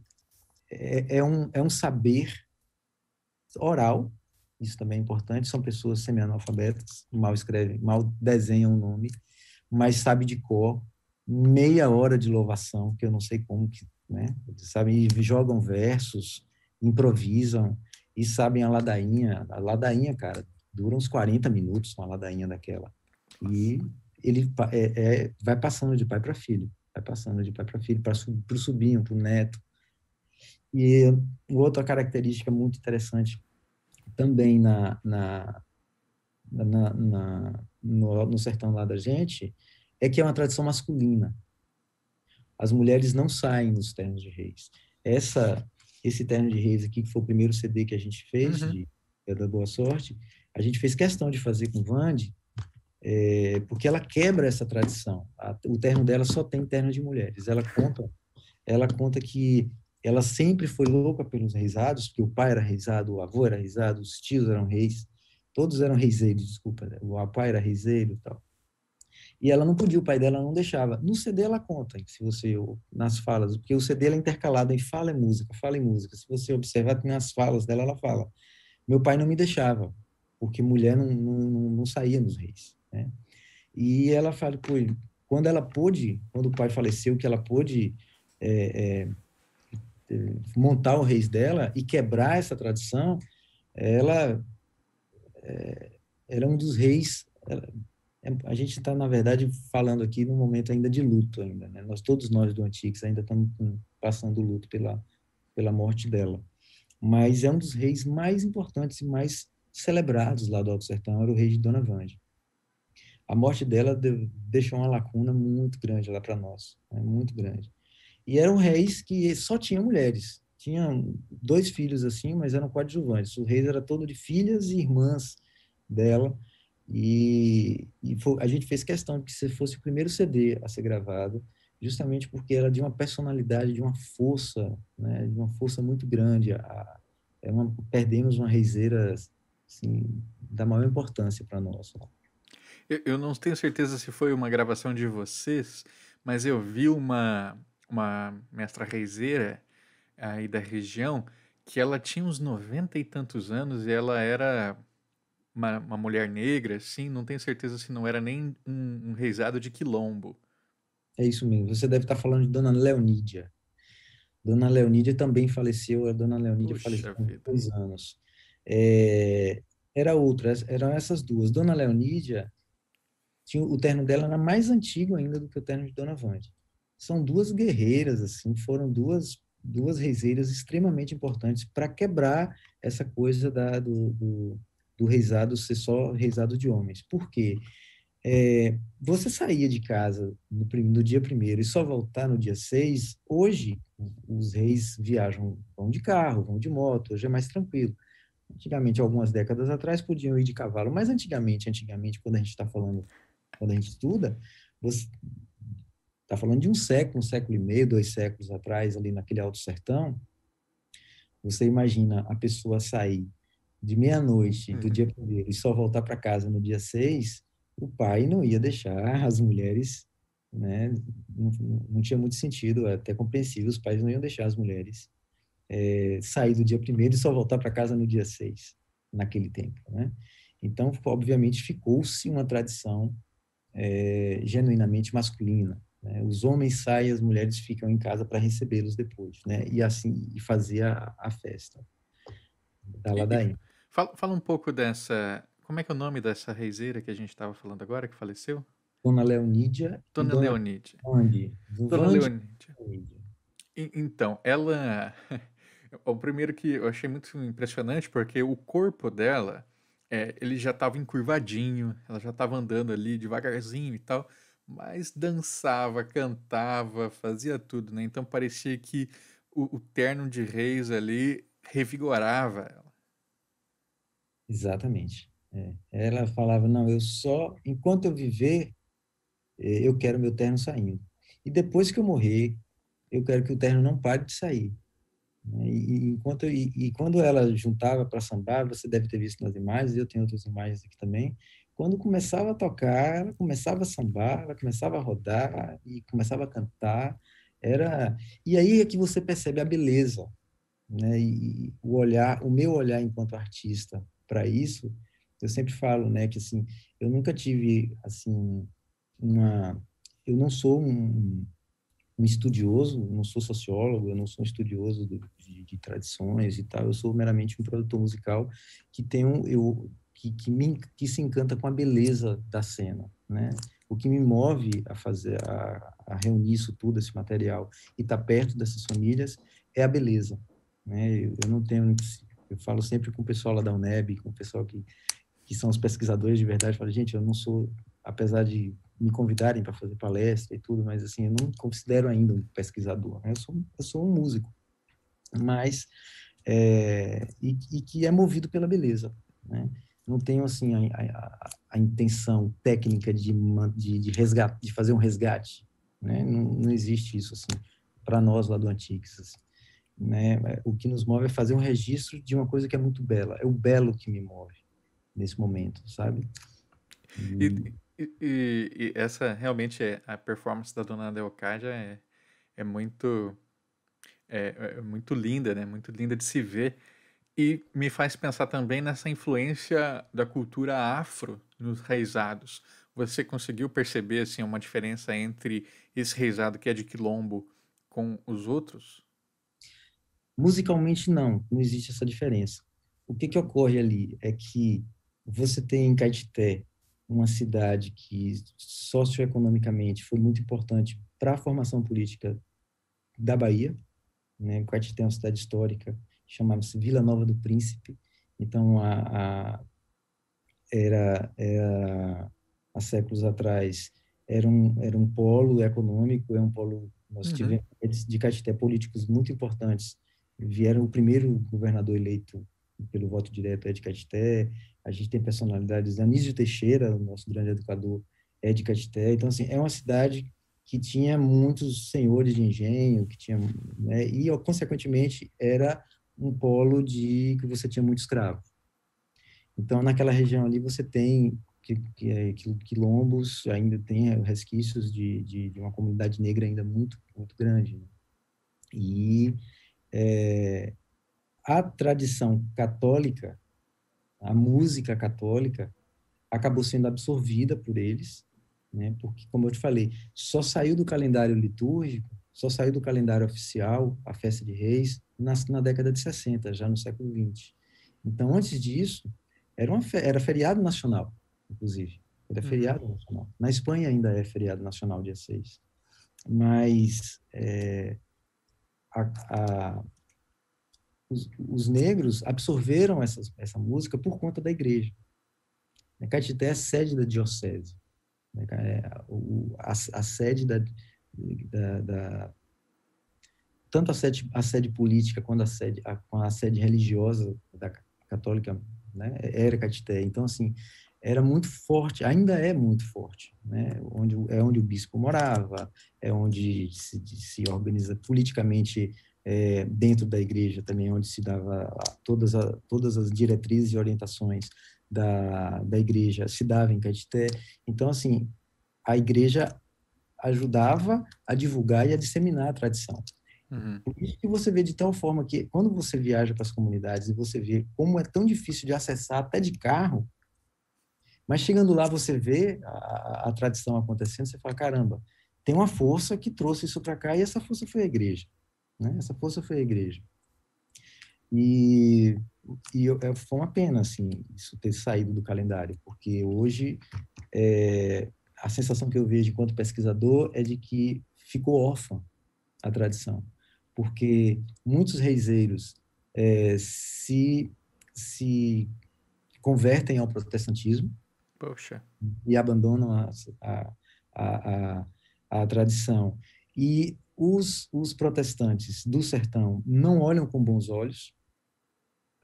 é, é, um, é um saber oral, isso também é importante, são pessoas semi-analfabetas, mal escrevem, mal desenham o nome, mas sabe de cor, meia hora de louvação, que eu não sei como que, né? sabem, e jogam versos, improvisam, e sabem a ladainha, a ladainha, cara, dura uns 40 minutos uma ladainha daquela. E ele é, é, vai passando de pai para filho, vai passando de pai para filho, para o sobrinho, para o neto. E outra característica muito interessante também na, na, na, na no, no sertão lá da gente é que é uma tradição masculina. As mulheres não saem nos ternos de reis. Essa, esse terno de reis aqui, que foi o primeiro CD que a gente fez, uhum. de, é da Boa Sorte, a gente fez questão de fazer com o Vande, é, porque ela quebra essa tradição. A, o terno dela só tem terno de mulheres. Ela conta, ela conta que ela sempre foi louca pelos reisados, porque o pai era reisado, o avô era reisado, os tios eram reis, todos eram reiseiros, desculpa, né? o pai era reiseiro e tal. E ela não podia, o pai dela não deixava. No CD ela conta, se você nas falas, porque o CD é intercalado em fala e é música, fala e é música. Se você observar nas falas dela, ela fala: meu pai não me deixava, porque mulher não, não, não saía nos reis. Né? E ela fala, pô, quando ela pôde, quando o pai faleceu, que ela pôde é, é, montar o reis dela e quebrar essa tradição, ela é, era é um dos reis. Ela, é, a gente está, na verdade, falando aqui num momento ainda de luto ainda. Né? Nós todos nós do Antiques, ainda estamos passando luto pela pela morte dela. Mas é um dos reis mais importantes e mais celebrados lá do Alto Sertão, era o rei de Dona Vange a morte dela deixou uma lacuna muito grande lá para nós, né? muito grande. E eram reis que só tinham mulheres, tinham dois filhos assim, mas eram coadjuvantes. O rei era todo de filhas e irmãs dela, e, e foi, a gente fez questão de que fosse o primeiro CD a ser gravado, justamente porque era de uma personalidade, de uma força, né? de uma força muito grande. A, é uma, perdemos uma reiseira assim, da maior importância para nós. Né. Eu, eu não tenho certeza se foi uma gravação de vocês, mas eu vi uma, uma mestra reiseira aí da região que ela tinha uns noventa e tantos anos e ela era uma, uma, mulher negra, assim, não tenho certeza se não era nem um, um reizado de quilombo. É isso mesmo, você deve estar falando de Dona Leonídia. Dona Leonídia também faleceu, a Dona Leonídia Puxa faleceu há dois anos. É, era outra, eram essas duas. Dona Leonídia, tinha, o terno dela era mais antigo ainda do que o terno de Dona Vande. São duas guerreiras, assim, foram duas duas reiseiras extremamente importantes para quebrar essa coisa da, do, do, do, reisado ser só reisado de homens. Por quê? É, você saía de casa no, no dia primeiro e só voltar no dia seis. Hoje, os reis viajam, vão de carro, vão de moto, hoje é mais tranquilo. Antigamente, algumas décadas atrás, podiam ir de cavalo, mas antigamente, antigamente, quando a gente está falando quando a gente estuda, você está falando de um século, um século e meio, dois séculos atrás, ali naquele alto sertão, você imagina a pessoa sair de meia-noite do uhum. dia primeiro e só voltar para casa no dia seis, o pai não ia deixar as mulheres, né? Não, não tinha muito sentido, é até compreensível, os pais não iam deixar as mulheres é, sair do dia primeiro e só voltar para casa no dia seis, naquele tempo, né? Então, obviamente, ficou-se uma tradição é, genuinamente masculina. Né? Os homens saem, as mulheres ficam em casa para recebê-los depois, né? E assim e fazer a, festa da ladainha. Fala, fala um pouco dessa, como é que é o nome dessa reizeira que a gente estava falando agora que faleceu? Dona Leonídia. Dona, Dona Leonídia. Vande, Dona Leonídia. então, ela. o primeiro que eu achei muito impressionante, porque o corpo dela é, ele já estava encurvadinho, ela já estava andando ali devagarzinho e tal, mas dançava, cantava, fazia tudo, né? Então parecia que o, o terno de reis ali revigorava ela. Exatamente. É. Ela falava, não, eu só, enquanto eu viver, é, eu quero meu terno saindo. E depois que eu morrer, eu quero que o terno não pare de sair. Né? E, enquanto, e, e quando ela juntava para sambar, você deve ter visto nas imagens, eu tenho outras imagens aqui também, quando começava a tocar, ela começava a sambar, ela começava a rodar e começava a cantar. Era e aí é que você percebe a beleza, né? E o olhar, o meu olhar enquanto artista para isso, eu sempre falo, né, que assim, eu nunca tive assim uma eu não sou um, um estudioso, não sou sociólogo, eu não sou um estudioso de, de, de, tradições e tal, eu sou meramente um produtor musical que tem um, eu, que, que, me, que se encanta com a beleza da cena, né? O que me move a fazer, a, a reunir isso tudo, esse material, e estar tá perto dessas famílias é a beleza, né? Eu, eu não tenho, eu falo sempre com o pessoal lá da UNEB, com o pessoal que que são os pesquisadores de verdade, falo, gente, eu não sou, apesar de me convidarem para fazer palestra e tudo, mas assim, eu não considero ainda um pesquisador, né? eu, sou, eu sou um músico, mas, é, e, e, que é movido pela beleza, né? Não tenho, assim, a, a, a intenção técnica de, de, de, resgate, de fazer um resgate, né? Não, não existe isso, assim, para nós lá do Antiques, assim, né? O que nos move é fazer um registro de uma coisa que é muito bela, é o belo que me move nesse momento, sabe? E... E, e, essa realmente é a performance da Dona Leocádia é, é muito é, é muito linda, né? Muito linda de se ver e me faz pensar também nessa influência da cultura afro nos reizados. Você conseguiu perceber assim uma diferença entre esse reizado que é de quilombo com os outros? Musicalmente não, não existe essa diferença. O que que ocorre ali é que você tem em Caetité uma cidade que socioeconomicamente foi muito importante para a formação política da Bahia. Né? Coati tem uma cidade histórica chamava-se Vila Nova do Príncipe. Então, a, a era, era, há séculos atrás era um, era um polo econômico, é um polo nós uhum. tivemos de Caetité políticos muito importantes. Vieram o primeiro governador eleito pelo voto direto é de Caetité, a gente tem personalidades, né? Anísio Teixeira, o nosso grande educador, é de Catité, então, assim, é uma cidade que tinha muitos senhores de engenho, que tinha, né, e, consequentemente, era um polo de que você tinha muito escravo. Então, naquela região ali, você tem é quilombos, ainda tem é, resquícios de, de, de uma comunidade negra ainda muito, muito grande. Né? E é, a tradição católica a música católica acabou sendo absorvida por eles, né? Porque como eu te falei, só saiu do calendário litúrgico, só saiu do calendário oficial a festa de reis na, na década de 60, já no século 20. Então, antes disso, era uma era feriado nacional, inclusive. Era uhum. feriado uhum. nacional. Na Espanha ainda é feriado nacional dia 6. Mas é, a, a, os, os negros absorveram essa, essa música por conta da igreja. Né, Caetité é sede da diocese. Né, é, a, a sede da, da, da, tanto a sede, a sede política quanto a sede, a, a sede religiosa da católica né, era Caetité. Então, assim, era muito forte, ainda é muito forte, né? Onde é onde o bispo morava, é onde se, se organiza politicamente é, dentro da igreja também, onde se dava todas, a, todas as diretrizes e orientações da, da igreja, se dava em Caetité. Então, assim, a igreja ajudava a divulgar e a disseminar a tradição. Uhum. que você vê de tal forma que, quando você viaja para as comunidades e você vê como é tão difícil de acessar até de carro, mas chegando lá você vê a, a tradição acontecendo, você fala, caramba, tem uma força que trouxe isso para cá e essa força foi a igreja. Né? Essa força foi a igreja. E, e eu, é, foi uma pena, assim, isso ter saído do calendário, porque hoje é, a sensação que eu vejo enquanto pesquisador é de que ficou órfã a tradição, porque muitos reiseiros é, se, se convertem ao protestantismo Poxa. e abandonam a, a, a, a, a tradição. E os, os protestantes do sertão não olham com bons olhos,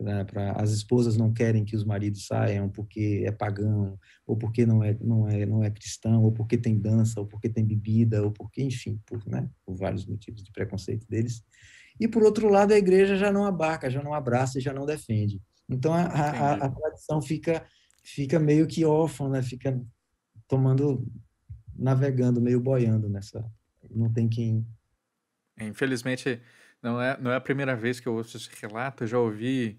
né, pra, as esposas não querem que os maridos saiam porque é pagão, ou porque não é, não é, não é cristão, ou porque tem dança, ou porque tem bebida, ou porque, enfim, por, né, por vários motivos de preconceito deles. E, por outro lado, a igreja já não abarca, já não abraça e já não defende. Então, a, a, a, a tradição fica, fica meio que órfã, né, fica tomando, navegando, meio boiando nessa... Não tem quem Infelizmente, não é, não é a primeira vez que eu ouço esse relato, eu já ouvi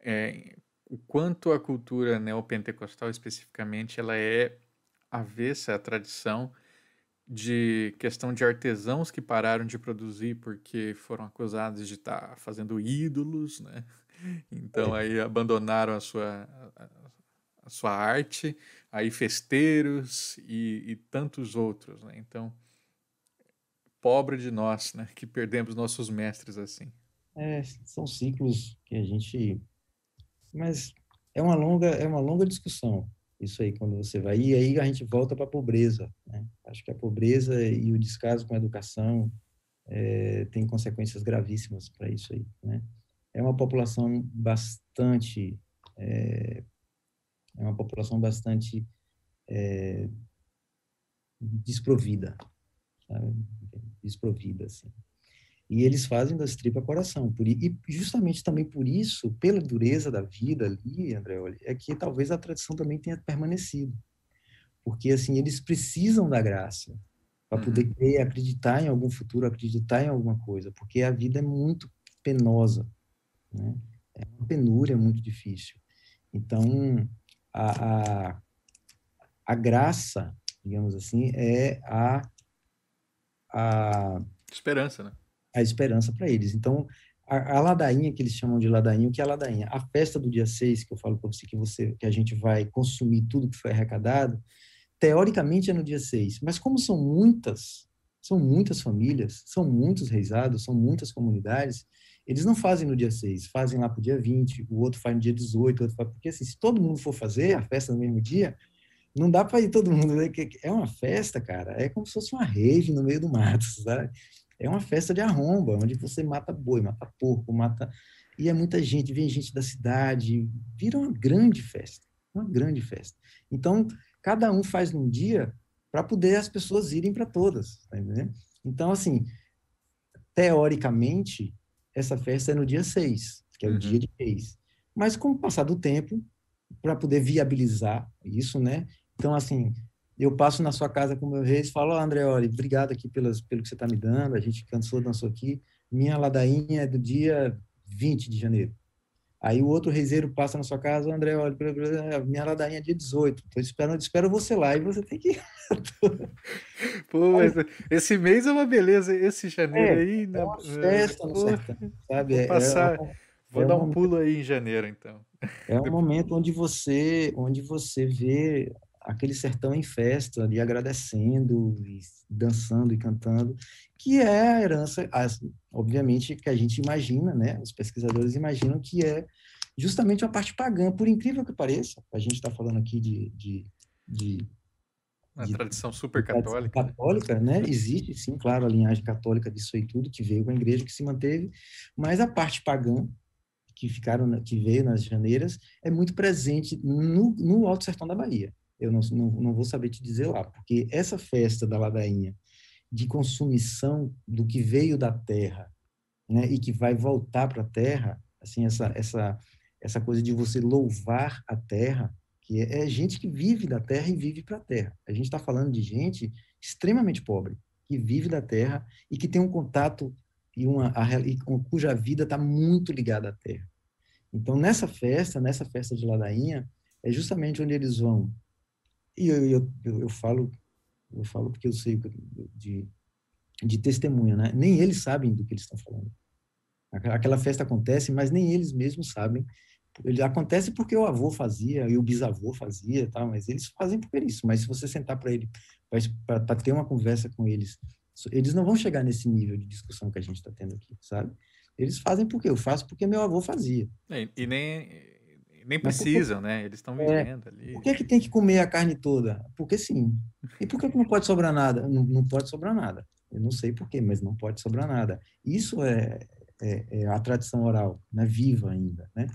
é, o quanto a cultura neopentecostal especificamente ela é avessa à tradição de questão de artesãos que pararam de produzir porque foram acusados de estar tá fazendo ídolos, né? Então aí abandonaram a sua, a, a sua arte, aí festeiros e, e tantos outros, né? Então pobre de nós, né? Que perdemos nossos mestres assim. É, são ciclos que a gente. Mas é uma longa, é uma longa discussão isso aí quando você vai e aí a gente volta para a pobreza. Né? Acho que a pobreza e o descaso com a educação é, tem consequências gravíssimas para isso aí. Né? É uma população bastante é, é uma população bastante é, desprovida. Sabe? desprovida, assim. E eles fazem das tripas coração. Por, e justamente também por isso, pela dureza da vida ali, André, olha, é que talvez a tradição também tenha permanecido. Porque, assim, eles precisam da graça para uhum. poder crer, acreditar em algum futuro, acreditar em alguma coisa. Porque a vida é muito penosa, né? É uma penúria muito difícil. Então, a, a, a graça, digamos assim, é a a esperança, né? A esperança para eles. Então, a, a, ladainha que eles chamam de ladainha, o que é a ladainha? A festa do dia 6, que eu falo para você que você que a gente vai consumir tudo que foi arrecadado, teoricamente é no dia 6, mas como são muitas, são muitas famílias, são muitos reisados, são muitas comunidades, eles não fazem no dia 6, fazem lá para o dia 20, o outro faz no dia 18, o outro faz. Porque assim, se todo mundo for fazer a festa no mesmo dia, não dá para ir todo mundo. Né? É uma festa, cara. É como se fosse uma rave no meio do mato, sabe? É uma festa de arromba, onde você mata boi, mata porco, mata. E é muita gente, vem gente da cidade. Vira uma grande festa. Uma grande festa. Então, cada um faz num dia para poder as pessoas irem para todas. Tá entendendo? Então, assim, teoricamente, essa festa é no dia 6, que é o uhum. dia de reis. Mas com o passar do tempo, para poder viabilizar isso, né? Então, assim, eu passo na sua casa com o meu rei e falo, oh, André, olha, obrigado aqui pelas, pelo que você está me dando, a gente cansou, dançou aqui. Minha ladainha é do dia 20 de janeiro. Aí o outro rezeiro passa na sua casa, André, olha, é, minha ladainha é dia 18. Tô esperando, espero você lá e você tem que Pô, mas esse mês é uma beleza, esse janeiro é, aí. É uma é, festa no sertão, sabe? Vou, é, passar, é uma, vou é dar um momento, pulo aí em janeiro, então. É um momento onde você, onde você vê aquele sertão em festa, ali agradecendo, e dançando e cantando, que é a herança, as, obviamente, que a gente imagina, né? Os pesquisadores imaginam que é justamente uma parte pagã, por incrível que pareça. A gente está falando aqui de, de, de de, tradição super católica. Né? Católica, né? Existe, sim, claro, a linhagem católica disso aí tudo, que veio com a igreja, que se manteve, mas a parte pagã, que ficaram, que veio nas janeiras, é muito presente no, no Alto Sertão da Bahia eu não, não, não vou saber te dizer lá, porque essa festa da ladainha de consumição do que veio da terra, né, e que vai voltar para a terra, assim, essa, essa, essa coisa de você louvar a terra, que é, é gente que vive da terra e vive para a terra. A gente está falando de gente extremamente pobre, que vive da terra e que tem um contato e uma a, e cuja vida está muito ligada à terra. Então, nessa festa, nessa festa de ladainha, é justamente onde eles vão e eu, eu, eu, falo, eu falo porque eu sei de, de testemunha, né? Nem eles sabem do que eles estão falando. Aquela festa acontece, mas nem eles mesmos sabem. Ele acontece porque o avô fazia e o bisavô fazia, tá? Mas eles fazem por é isso. Mas se você sentar para ele, para ter uma conversa com eles, eles não vão chegar nesse nível de discussão que a gente está tendo aqui, sabe? Eles fazem porque eu faço porque meu avô fazia. É, e nem nem precisam, né? Eles estão é. vivendo é, ali. Por que, é que tem que comer a carne toda? Porque sim. E por que, é que não pode sobrar nada? Não, não pode sobrar nada. Eu não sei porquê, mas não pode sobrar nada. Isso é, é, é a tradição oral, né? viva ainda, né?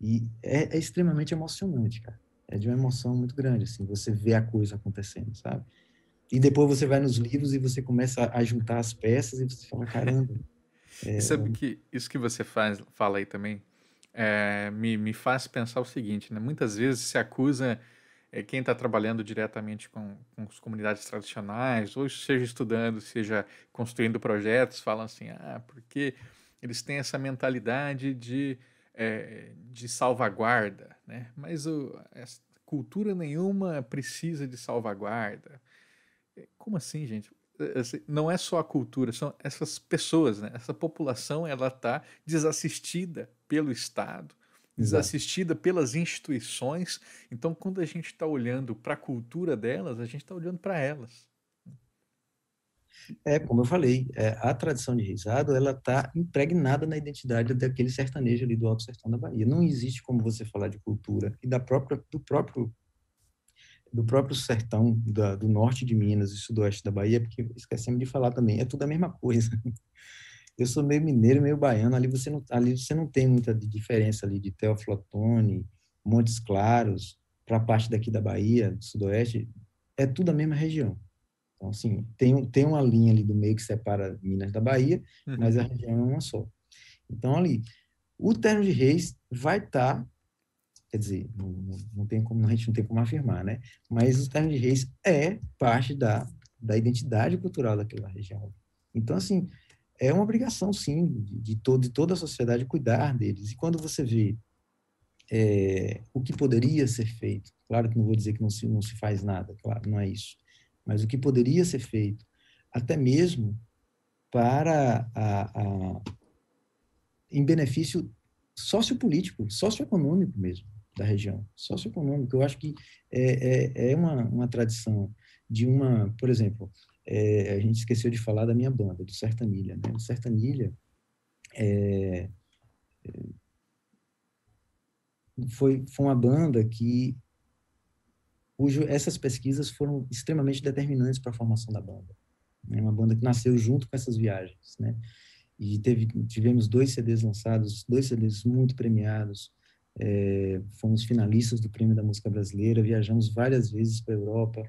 E é, é, extremamente emocionante, cara. É de uma emoção muito grande, assim, você vê a coisa acontecendo, sabe? E depois você vai nos livros e você começa a juntar as peças e você fala, caramba. É... E sabe é que isso que você faz, fala aí também, é, me, me faz pensar o seguinte, né? Muitas vezes se acusa é, quem está trabalhando diretamente com, com as comunidades tradicionais, ou seja estudando, seja construindo projetos, falam assim, ah, porque eles têm essa mentalidade de, é, de salvaguarda, né? Mas o, cultura nenhuma precisa de salvaguarda. Como assim, gente? assim, não é só a cultura, são essas pessoas, né? Essa população, ela está desassistida pelo Estado, desassistida pelas instituições. Então, quando a gente está olhando para a cultura delas, a gente está olhando para elas. É, como eu falei, é, a tradição de risado, ela está impregnada na identidade daquele sertanejo ali do Alto Sertão da Bahia. Não existe como você falar de cultura e da própria, do próprio do próprio sertão da, do norte de Minas e sudoeste da Bahia, porque esquecemos de falar também, é tudo a mesma coisa. Eu sou meio mineiro, meio baiano, ali você não, ali você não tem muita diferença ali de Teoflotone, Montes Claros, para a parte daqui da Bahia, do sudoeste, é tudo a mesma região. Então, assim, tem, tem uma linha ali do meio que separa Minas da Bahia, uhum. mas a região é uma só. Então, ali, o Terno de Reis vai estar tá quer dizer, não, não, tem como, a gente não tem como afirmar, né? Mas o terno de reis é parte da, da identidade cultural daquela região. Então, assim, é uma obrigação, sim, de, de, todo, de toda a sociedade cuidar deles. E quando você vê é, o que poderia ser feito, claro que não vou dizer que não se, não se faz nada, claro, não é isso, mas o que poderia ser feito, até mesmo para a, a em benefício sociopolítico, socioeconômico mesmo da região, socioeconômica. Eu acho que é, é, é uma, uma tradição de uma, por exemplo, é, a gente esqueceu de falar da minha banda, do Sertanilha. Né? O Sertanilha é, é, foi, foi uma banda que cujo essas pesquisas foram extremamente determinantes para a formação da banda. É uma banda que nasceu junto com essas viagens, né? E teve, tivemos dois CDs lançados, dois CDs muito premiados, é, fomos finalistas do Prêmio da Música Brasileira, viajamos várias vezes para a Europa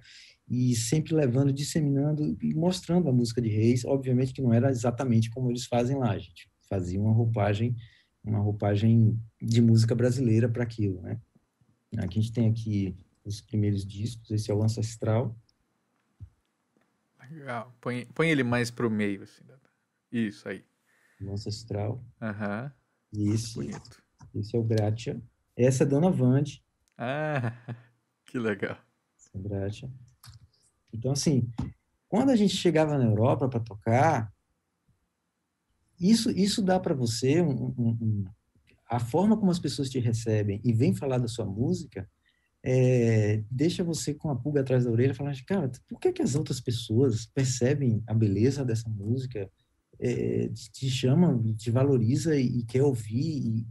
e sempre levando, disseminando e mostrando a música de Reis. Obviamente que não era exatamente como eles fazem lá, a gente fazia uma roupagem, uma roupagem de música brasileira para aquilo, né? Aqui a gente tem aqui os primeiros discos, esse é o Ancestral. Legal, põe, põe ele mais para o meio, assim. Né? Isso aí. O Ancestral. Aham. Uhum. Isso. Muito bonito. Esse é o Gratia. Essa é Dona Vande. Ah, que legal. Essa é Gratia. Então, assim, quando a gente chegava na Europa para tocar, isso, isso dá para você um, um, um, a forma como as pessoas te recebem e vêm falar da sua música é, deixa você com a pulga atrás da orelha falando, assim, cara, por que, que as outras pessoas percebem a beleza dessa música, é, te chamam, te valoriza e, e quer ouvir e,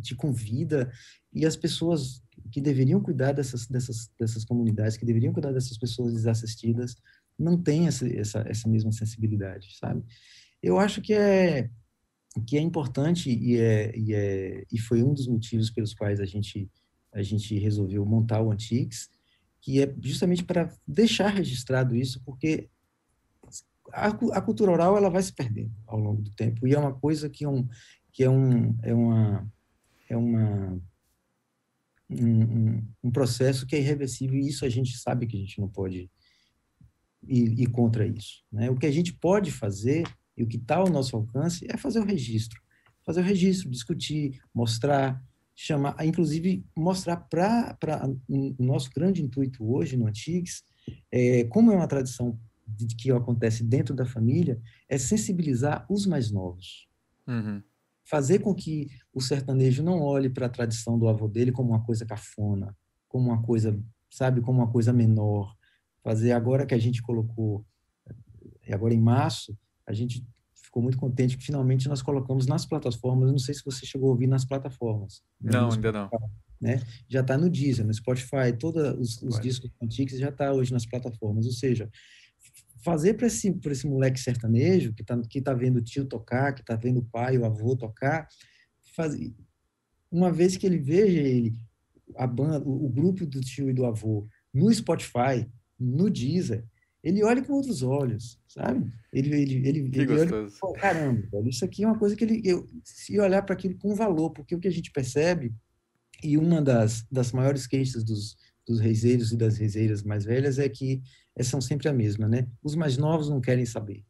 te convida, e as pessoas que deveriam cuidar dessas, dessas, dessas comunidades, que deveriam cuidar dessas pessoas desassistidas, não têm essa, essa, essa mesma sensibilidade, sabe? Eu acho que é, que é importante e, é, e, é, e foi um dos motivos pelos quais a gente, a gente resolveu montar o Antiques, que é justamente para deixar registrado isso, porque a, a, cultura oral ela vai se perdendo ao longo do tempo e é uma coisa que, é um, que é, um, é uma é uma, um, um, processo que é irreversível e isso a gente sabe que a gente não pode ir, ir contra isso. Né? O que a gente pode fazer e o que está ao nosso alcance é fazer o registro. Fazer o registro, discutir, mostrar, chamar, inclusive mostrar para o nosso grande intuito hoje no Antiques, é, como é uma tradição de, que acontece dentro da família, é sensibilizar os mais novos. Uhum fazer com que o sertanejo não olhe para a tradição do avô dele como uma coisa cafona, como uma coisa, sabe, como uma coisa menor. Fazer agora que a gente colocou, eh, agora em março, a gente ficou muito contente que finalmente nós colocamos nas plataformas, não sei se você chegou a ouvir nas plataformas. Né? Não, ainda não. Né? Já está no Deezer, no Spotify, todos os, os discos antigos já está hoje nas plataformas. Ou seja, fazer para esse, esse moleque sertanejo, que está que tá vendo o tio tocar, que está vendo o pai, o avô tocar, fazer, uma vez que ele veja ele, a banda, o, o grupo do tio e do avô no Spotify, no Deezer, ele olha com outros olhos, sabe? Ele, ele, ele, que ele olha, oh, caramba, velho, isso aqui é uma coisa que ele, eu, se olhar para aquilo com valor, porque o que a gente percebe, e uma das, das maiores queixas dos, dos reiseiros e das reiseiras mais velhas é que é, são sempre a mesma, né? Os mais novos não querem saber.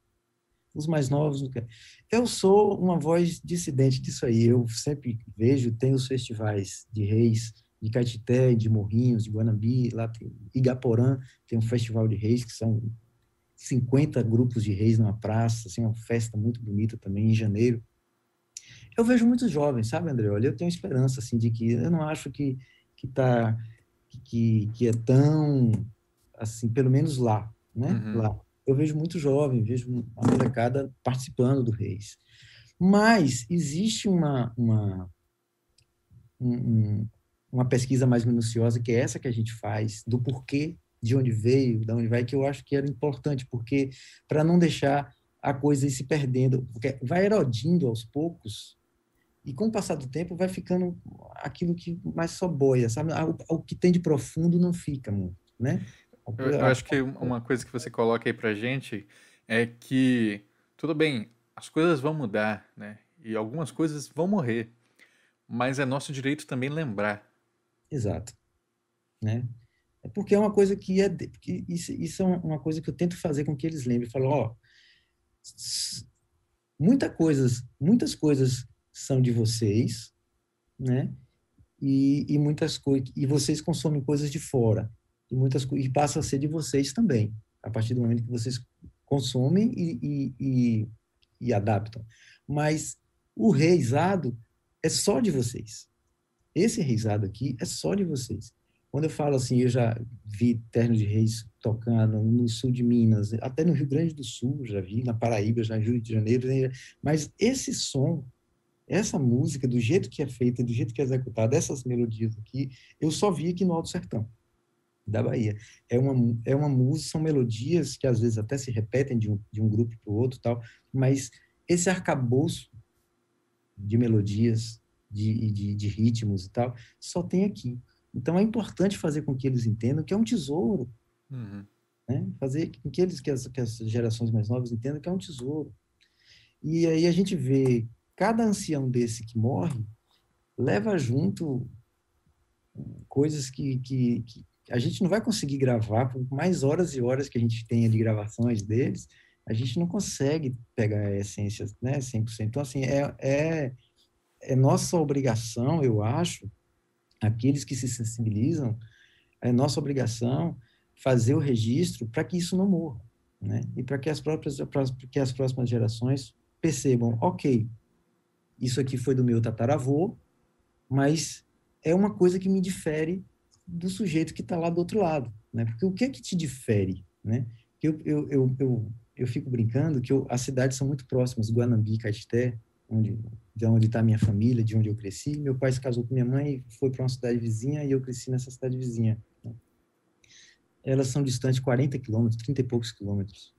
Os mais novos não querem. Eu sou uma voz dissidente disso aí. Eu sempre vejo, tem os festivais de reis, de Caetité, de Morrinhos, de Guanambi, lá tem Igaporã, tem um festival de reis que são 50 grupos de reis numa praça, assim, é uma festa muito bonita também em janeiro. Eu vejo muitos jovens, sabe, André? Olha, eu tenho esperança assim de que eu não acho que que tá que, que é tão assim, pelo menos lá, né? Uhum. Lá. Eu vejo muito jovem, vejo a molecada participando do Reis. Mas existe uma, uma, um, uma pesquisa mais minuciosa, que é essa que a gente faz, do porquê, de onde veio, de onde vai, que eu acho que era importante, porque para não deixar a coisa ir se perdendo, porque vai erodindo aos poucos, e com o passar do tempo vai ficando aquilo que mais só boia, sabe? O, o que tem de profundo não fica muito, né? Eu, eu, acho que uma coisa que você coloca aí pra gente é que, tudo bem, as coisas vão mudar, né? E algumas coisas vão morrer. Mas é nosso direito também lembrar. Exato. Né? É porque é uma coisa que é. Que isso, isso, é uma coisa que eu tento fazer com que eles lembrem. Eu falo, ó. Muita coisas, muitas coisas são de vocês, né? E, e muitas coisas. E vocês consomem coisas de fora e muitas e passa a ser de vocês também a partir do momento que vocês consomem e, e, e, e adaptam. Mas o reizado é só de vocês. Esse reizado aqui é só de vocês. Quando eu falo assim, eu já vi Terno de Reis tocando no sul de Minas, até no Rio Grande do Sul, já vi, na Paraíba, já Rio de Janeiro, né? mas esse som, essa música, do jeito que é feita, do jeito que é executada, essas melodias aqui, eu só vi aqui no Alto Sertão da Bahia. É uma, é uma música, são melodias que às vezes até se repetem de um, de um grupo para o outro tal, mas esse arcabouço de melodias, de, de, de ritmos e tal, só tem aqui. Então é importante fazer com que eles entendam que é um tesouro. Uhum. Né? Fazer com que eles, que as, que as gerações mais novas entendam que é um tesouro. E aí a gente vê cada ancião desse que morre leva junto coisas que, que, que, a gente não vai conseguir gravar, por mais horas e horas que a gente tenha de gravações deles, a gente não consegue pegar a essência né, 100%. Então, assim, é, é, é nossa obrigação, eu acho, aqueles que se sensibilizam, é nossa obrigação fazer o registro para que isso não morra, né? E para que as próprias que as próximas gerações percebam, OK, isso aqui foi do meu tataravô, mas é uma coisa que me difere do sujeito que está lá do outro lado, né? Porque o que é que te difere, né? Eu, eu, eu, eu, eu fico brincando que eu, as cidades são muito próximas, Guanambi, Caeté, onde de onde está minha família, de onde eu cresci. Meu pai se casou com minha mãe e foi para uma cidade vizinha e eu cresci nessa cidade vizinha. Né? Elas são distantes 40 quilômetros, 30 e poucos quilômetros.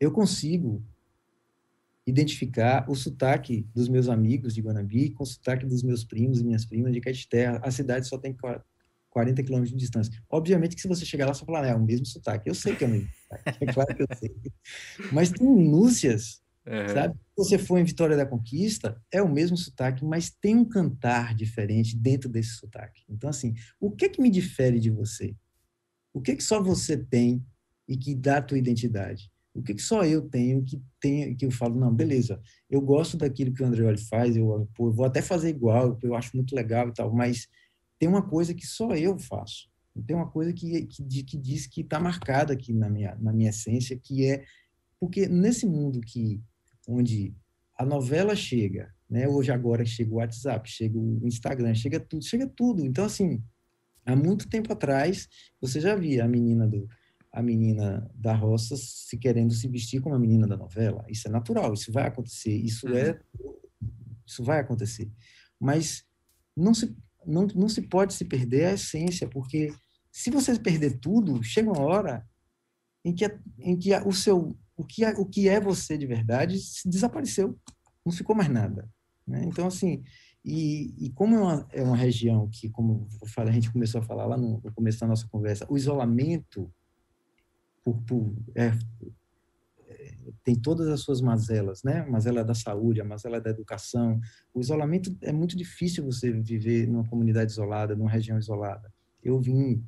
Eu consigo identificar o sotaque dos meus amigos de Guanambi com o sotaque dos meus primos e minhas primas de Caeté. A cidade só tem 40 quilômetros de distância. Obviamente que se você chegar lá, você falar, ah, é o mesmo sotaque. Eu sei que é o mesmo sotaque, é claro que eu sei. Mas tem minúcias, sabe? Se você for em Vitória da Conquista, é o mesmo sotaque, mas tem um cantar diferente dentro desse sotaque. Então, assim, o que é que me difere de você? O que é que só você tem e que dá a tua identidade? O que, é que só eu tenho que tem que eu falo, não, beleza, eu gosto daquilo que o Andreoli faz, eu, pô, eu vou até fazer igual, eu acho muito legal e tal, mas tem uma coisa que só eu faço. Tem uma coisa que, que, que diz que está marcada aqui na minha, na minha essência, que é porque nesse mundo que onde a novela chega, né? Hoje agora chega o WhatsApp, chega o Instagram, chega tudo, chega tudo. Então assim, há muito tempo atrás você já via a menina do a menina da roça se querendo se vestir como a menina da novela. Isso é natural, isso vai acontecer, isso é uhum. isso vai acontecer. Mas não se não, não se pode se perder a essência, porque se você perder tudo, chega uma hora em que, em que o seu o que, é, o que é você de verdade desapareceu, não ficou mais nada. Né? Então, assim, e, e como é uma, é uma, região que, como falei, a gente começou a falar lá no, no começo da nossa conversa, o isolamento por, por é, tem todas as suas mazelas, né? A mazela da saúde, a mazela da educação. O isolamento é muito difícil você viver numa comunidade isolada, numa região isolada. Eu vim,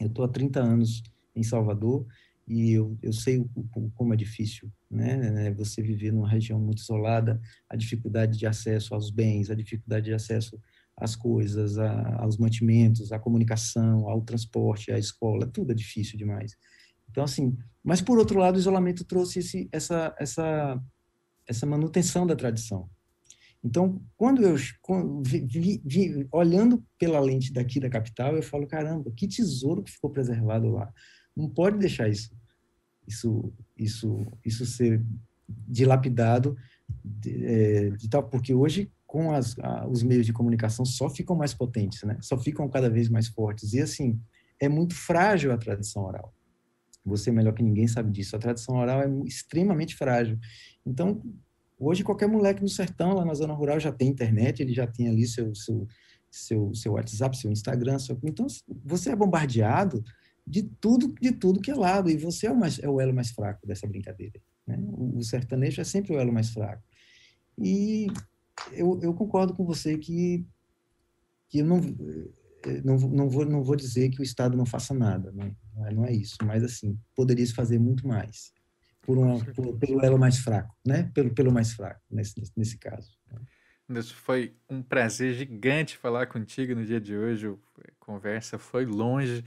eu estou há 30 anos em Salvador e eu, eu sei o, o, como é difícil, né? É, você viver numa região muito isolada, a dificuldade de acesso aos bens, a dificuldade de acesso às coisas, a, aos mantimentos, à comunicação, ao transporte, à escola, tudo é difícil demais. Então, assim, mas por outro lado, o isolamento trouxe esse, essa, essa, essa manutenção da tradição. Então, quando eu quando, vi, vi, olhando pela lente daqui da capital, eu falo caramba, que tesouro que ficou preservado lá. Não pode deixar isso, isso, isso, isso ser dilapidado, de, é, de tal, porque hoje com as, a, os meios de comunicação só ficam mais potentes, né? Só ficam cada vez mais fortes e assim é muito frágil a tradição oral. Você é melhor que ninguém sabe disso. A tradição oral é extremamente frágil. Então, hoje qualquer moleque no sertão, lá na zona rural, já tem internet, ele já tem ali seu seu seu, seu WhatsApp, seu Instagram, seu... então você é bombardeado de tudo, de tudo que é lado, e você é o, mais, é o elo mais fraco dessa brincadeira. Né? O, sertanejo é sempre o elo mais fraco. E eu, eu concordo com você que, que não, não, não, vou, não vou dizer que o Estado não faça nada, né? não, é, não é isso, mas assim, poderia se fazer muito mais, por uma, por, pelo elo mais fraco, né? Pelo, pelo mais fraco, nesse, nesse caso. Né? Anderson, foi um prazer gigante falar contigo no dia de hoje, a conversa foi longe,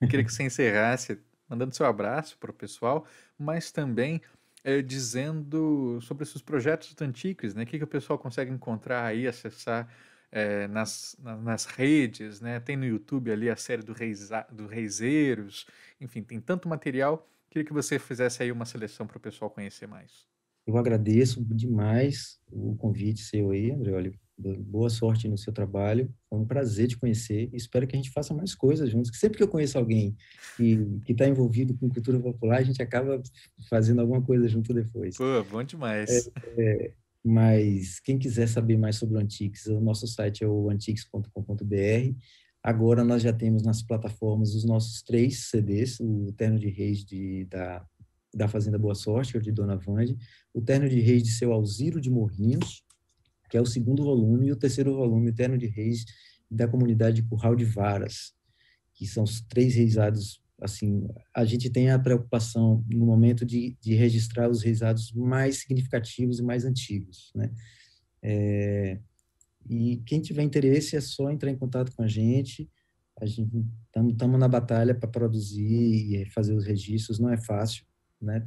eu queria que você encerrasse mandando seu abraço para o pessoal, mas também é, dizendo sobre seus projetos do Antiques, né? O que, que o pessoal consegue encontrar aí, acessar é, nas, na, nas redes, né? tem no YouTube ali a série do, Reiza, do Reizeiros, enfim, tem tanto material. Queria que você fizesse aí uma seleção para o pessoal conhecer mais. Eu agradeço demais o convite seu aí, André. Olha, boa sorte no seu trabalho. Foi um prazer te conhecer. Espero que a gente faça mais coisas juntos. Sempre que eu conheço alguém que está envolvido com cultura popular, a gente acaba fazendo alguma coisa junto depois. Pô, bom demais. é, é mas quem quiser saber mais sobre o Antiques, o nosso site é o antiques.com.br. Agora nós já temos nas plataformas os nossos três CDs, o Terno de Reis de, da, da Fazenda Boa Sorte, é ou de Dona Vande, o Terno de Reis de Seu Alziro de Morrinhos, que é o segundo volume, e o terceiro volume, o Terno de Reis da comunidade Curral de Varas, que são os três reisados assim, a gente tem a preocupação no momento de, de registrar os risados mais significativos e mais antigos, né? É, e quem tiver interesse é só entrar em contato com a gente. A gente estamos na batalha para produzir e fazer os registros. Não é fácil, né?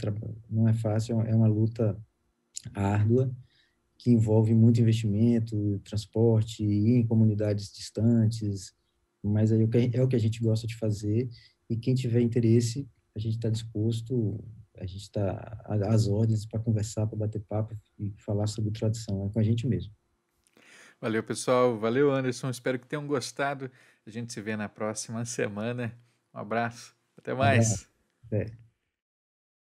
Não é fácil, é uma luta árdua que envolve muito investimento, transporte, ir em comunidades distantes. Mas é, é o que a gente gosta de fazer e quem tiver interesse, a gente está disposto, a gente está às ordens para conversar, para bater papo e falar sobre tradição, é com a gente mesmo. Valeu, pessoal. Valeu, Anderson. Espero que tenham gostado. A gente se vê na próxima semana. Um abraço. Até mais. É. É.